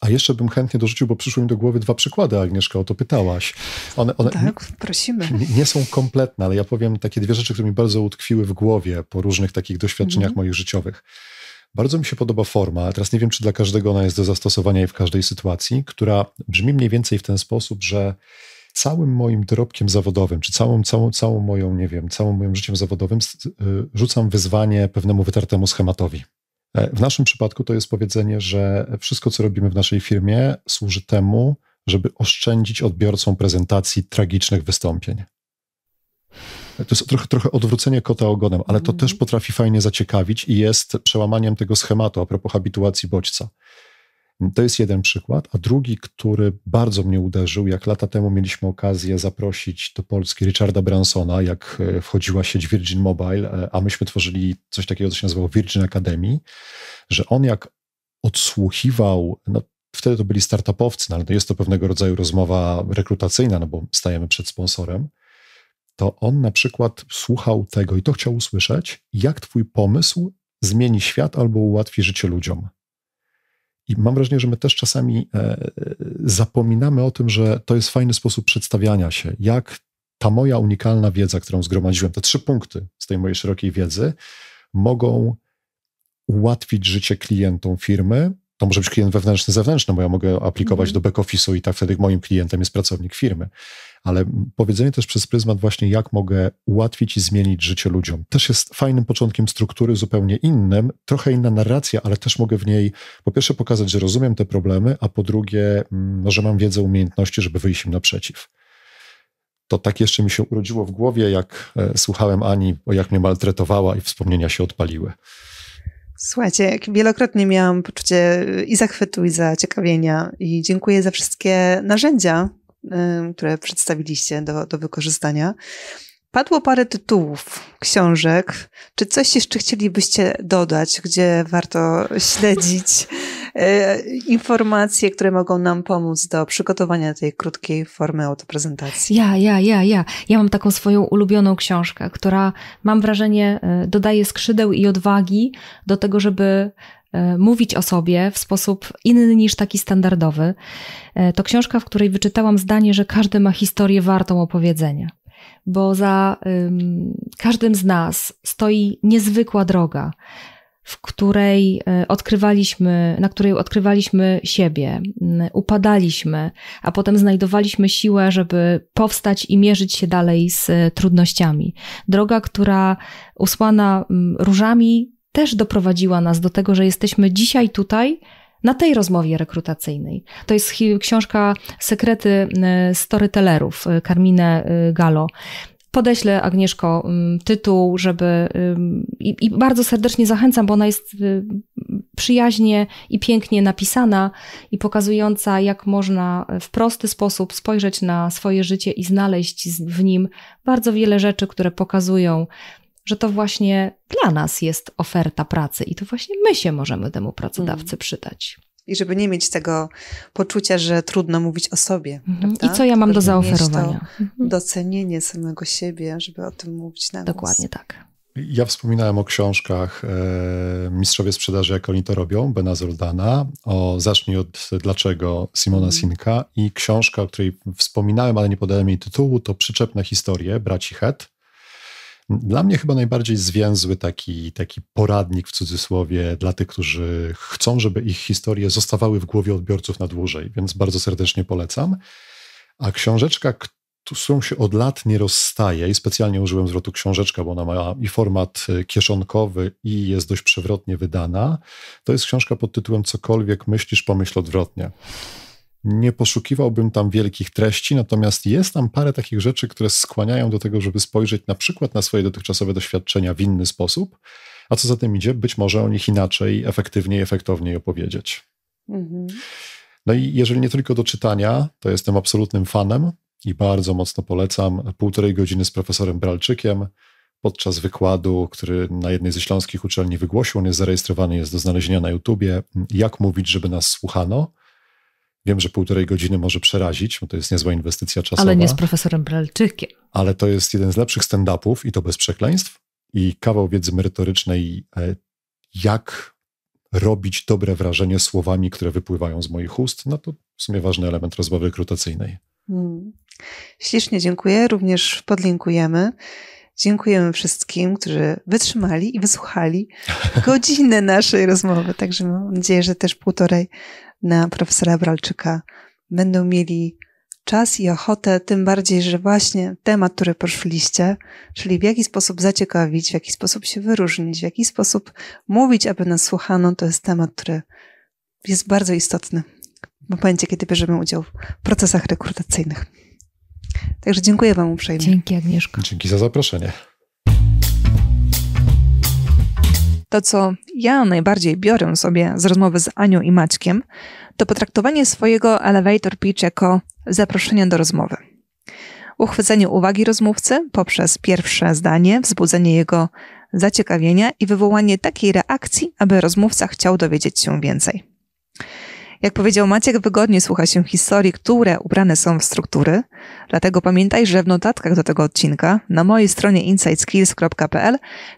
Speaker 2: A jeszcze bym chętnie dorzucił, bo przyszły mi do głowy dwa przykłady, Agnieszka, o to pytałaś. One, one tak, prosimy. Nie, są kompletne, ale ja powiem takie dwie rzeczy, które mi bardzo utkwiły w głowie po różnych takich doświadczeniach mm. moich życiowych. Bardzo mi się podoba forma, teraz nie wiem, czy dla każdego ona jest do zastosowania i w każdej sytuacji, która brzmi mniej więcej w ten sposób, że całym moim dorobkiem zawodowym, czy całą, całą, całą moją, nie wiem, całą moim życiem zawodowym y, rzucam wyzwanie pewnemu wytartemu schematowi. E, w naszym przypadku to jest powiedzenie, że wszystko, co robimy w naszej firmie, służy temu, żeby oszczędzić odbiorcom prezentacji tragicznych wystąpień. E, to jest trochę, trochę odwrócenie kota ogonem, ale to mm. też potrafi fajnie zaciekawić i jest przełamaniem tego schematu a propos habituacji bodźca. To jest jeden przykład, a drugi, który bardzo mnie uderzył, jak lata temu mieliśmy okazję zaprosić do Polski Richarda Bransona, jak e, wchodziła sieć Virgin Mobile, e, a myśmy tworzyli coś takiego, co się nazywało Virgin Academy, że on jak odsłuchiwał, no, wtedy to byli startupowcy, no, ale jest to pewnego rodzaju rozmowa rekrutacyjna, no bo stajemy przed sponsorem, to on na przykład słuchał tego i to chciał usłyszeć, jak twój pomysł zmieni świat albo ułatwi życie ludziom. I mam wrażenie, że my też czasami e, e, zapominamy o tym, że to jest fajny sposób przedstawiania się, jak ta moja unikalna wiedza, którą zgromadziłem, te trzy punkty z tej mojej szerokiej wiedzy, mogą ułatwić życie klientom firmy, to może być klient wewnętrzny, zewnętrzny, bo ja mogę aplikować mm. do back-office'u i tak wtedy moim klientem jest pracownik firmy. Ale powiedzenie też przez pryzmat właśnie, jak mogę ułatwić i zmienić życie ludziom, też jest fajnym początkiem struktury, zupełnie innym, trochę inna narracja, ale też mogę w niej po pierwsze pokazać, że rozumiem te problemy, a po drugie, mm, no, że mam wiedzę, umiejętności, żeby wyjść im naprzeciw to tak jeszcze mi się urodziło w głowie, jak e, słuchałem Ani, o jak mnie maltretowała i wspomnienia się odpaliły.
Speaker 1: Słuchajcie, wielokrotnie miałam poczucie y, i zachwytu, i zaciekawienia, i dziękuję za wszystkie narzędzia, y, które przedstawiliście do, do wykorzystania. Padło parę tytułów książek. Czy coś jeszcze chcielibyście dodać, gdzie warto śledzić E, informacje, które mogą nam pomóc do przygotowania tej krótkiej formy autoprezentacji.
Speaker 3: Ja, ja, ja, ja. Ja mam taką swoją ulubioną książkę, która mam wrażenie e, dodaje skrzydeł i odwagi do tego, żeby e, mówić o sobie w sposób inny niż taki standardowy. To książka, w której wyczytałam zdanie, że każdy ma historię wartą opowiedzenia bo za um, każdym z nas stoi niezwykła droga w której e, odkrywaliśmy, na której odkrywaliśmy siebie, upadaliśmy, a potem znajdowaliśmy siłę, żeby powstać i mierzyć się dalej z e, trudnościami. Droga, która usłana różami też doprowadziła nas do tego, że jesteśmy dzisiaj tutaj, na tej rozmowie rekrutacyjnej. To jest książka Sekrety Storytellerów Karmine e, Galo. Podeślę Agnieszko mm, tytuł, żeby. I, I, bardzo serdecznie zachęcam, bo ona jest y, przyjaźnie i pięknie napisana i pokazująca, jak można w prosty sposób spojrzeć na swoje życie i znaleźć w nim bardzo wiele rzeczy, które pokazują, że to właśnie dla nas jest oferta pracy i to właśnie my się możemy temu pracodawcy mm. przydać
Speaker 1: i żeby nie mieć tego poczucia, że trudno mówić o sobie. Mhm. I co ja mam do zaoferowania? Mhm. docenienie samego siebie, żeby o tym mówić na Dokładnie głos. tak.
Speaker 2: Ja wspominałem o książkach e, Mistrzowie Sprzedaży, jak oni to robią, Bena Zoldana, o Zacznij od Dlaczego Simona mm. Sinka i książka, o której wspominałem, ale nie podałem jej tytułu, to Przyczepne historie braci Het. Dla mnie chyba najbardziej zwięzły taki, taki poradnik w cudzysłowie dla tych, którzy chcą, żeby ich historie zostawały w głowie odbiorców na dłużej, więc bardzo serdecznie polecam. A książeczka, którą się od lat nie rozstaje i specjalnie użyłem zwrotu książeczka, bo ona ma i format y, kieszonkowy i jest dość przewrotnie wydana, to jest książka pod tytułem Cokolwiek myślisz, pomyśl odwrotnie nie poszukiwałbym tam wielkich treści, natomiast jest tam parę takich rzeczy, które skłaniają do tego, żeby spojrzeć na przykład na swoje dotychczasowe doświadczenia w inny sposób, a co za tym idzie, być może o nich inaczej, efektywniej, efektowniej opowiedzieć. Mhm. No i jeżeli nie tylko do czytania, to jestem absolutnym fanem i bardzo mocno polecam półtorej godziny z profesorem Bralczykiem podczas wykładu, który na jednej ze śląskich uczelni wygłosił. On jest zarejestrowany, jest do znalezienia na YouTubie. Jak mówić, żeby nas słuchano? Wiem, że półtorej godziny może przerazić, bo to jest niezła inwestycja czasowa. Ale nie z
Speaker 3: profesorem Bralczykiem.
Speaker 2: Ale to jest jeden z lepszych stand-upów i to bez przekleństw. I kawał wiedzy merytorycznej, e, jak robić dobre wrażenie słowami, które wypływają z moich ust, no to w sumie ważny element rozmowy rekrutacyjnej.
Speaker 1: Hmm. Ślicznie dziękuję, również podlinkujemy. Dziękujemy wszystkim, którzy wytrzymali i wysłuchali godzinę naszej rozmowy. Także mam nadzieję, że też półtorej na profesora Bralczyka będą mieli czas i ochotę, tym bardziej, że właśnie temat, który poszliście, czyli w jaki sposób zaciekawić, w jaki sposób się wyróżnić, w jaki sposób mówić, aby nas słuchano, to jest temat, który jest bardzo istotny w momencie, kiedy bierzemy udział w procesach rekrutacyjnych. Także dziękuję Wam uprzejmie. Dzięki Agnieszko.
Speaker 2: Dzięki za zaproszenie.
Speaker 1: To, co ja najbardziej biorę sobie z rozmowy z Anią i Maćkiem, to potraktowanie swojego elevator pitch jako zaproszenie do rozmowy. Uchwycenie uwagi rozmówcy poprzez pierwsze zdanie, wzbudzenie jego zaciekawienia i wywołanie takiej reakcji, aby rozmówca chciał dowiedzieć się więcej. Jak powiedział Maciek, wygodnie słucha się historii, które ubrane są w struktury, dlatego pamiętaj, że w notatkach do tego odcinka na mojej stronie insightskills.pl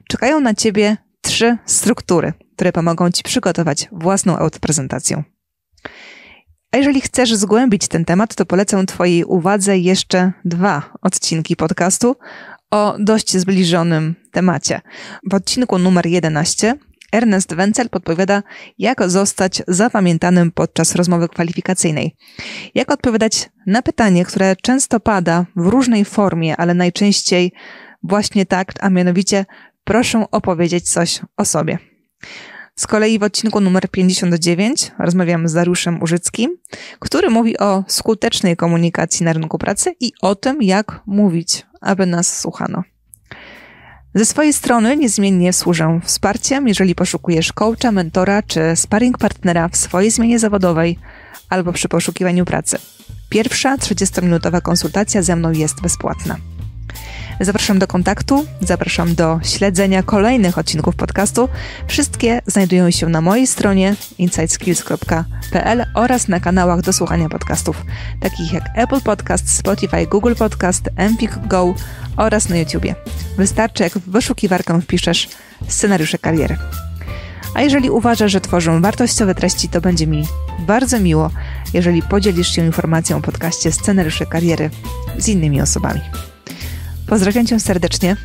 Speaker 1: czekają na Ciebie trzy struktury, które pomogą Ci przygotować własną autoprezentację. A jeżeli chcesz zgłębić ten temat, to polecam Twojej uwadze jeszcze dwa odcinki podcastu o dość zbliżonym temacie. W odcinku numer 11 Ernest Wenzel podpowiada, jak zostać zapamiętanym podczas rozmowy kwalifikacyjnej. Jak odpowiadać na pytanie, które często pada w różnej formie, ale najczęściej właśnie tak, a mianowicie, proszę opowiedzieć coś o sobie. Z kolei w odcinku numer 59 rozmawiam z Dariuszem Użyckim, który mówi o skutecznej komunikacji na rynku pracy i o tym, jak mówić, aby nas słuchano. Ze swojej strony niezmiennie służę wsparciem, jeżeli poszukujesz coacha, mentora czy sparring partnera w swojej zmianie zawodowej albo przy poszukiwaniu pracy. Pierwsza 30-minutowa konsultacja ze mną jest bezpłatna. Zapraszam do kontaktu, zapraszam do śledzenia kolejnych odcinków podcastu. Wszystkie znajdują się na mojej stronie insightskills.pl oraz na kanałach do słuchania podcastów, takich jak Apple Podcast, Spotify, Google Podcast, Empik Go oraz na YouTubie. Wystarczy, jak w wyszukiwarkę wpiszesz scenariusze kariery. A jeżeli uważasz, że tworzą wartościowe treści, to będzie mi bardzo miło, jeżeli podzielisz się informacją o podcaście Scenariusze Kariery z innymi osobami. Pozdrawiam Cię serdecznie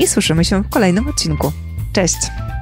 Speaker 1: i słyszymy się w kolejnym odcinku. Cześć!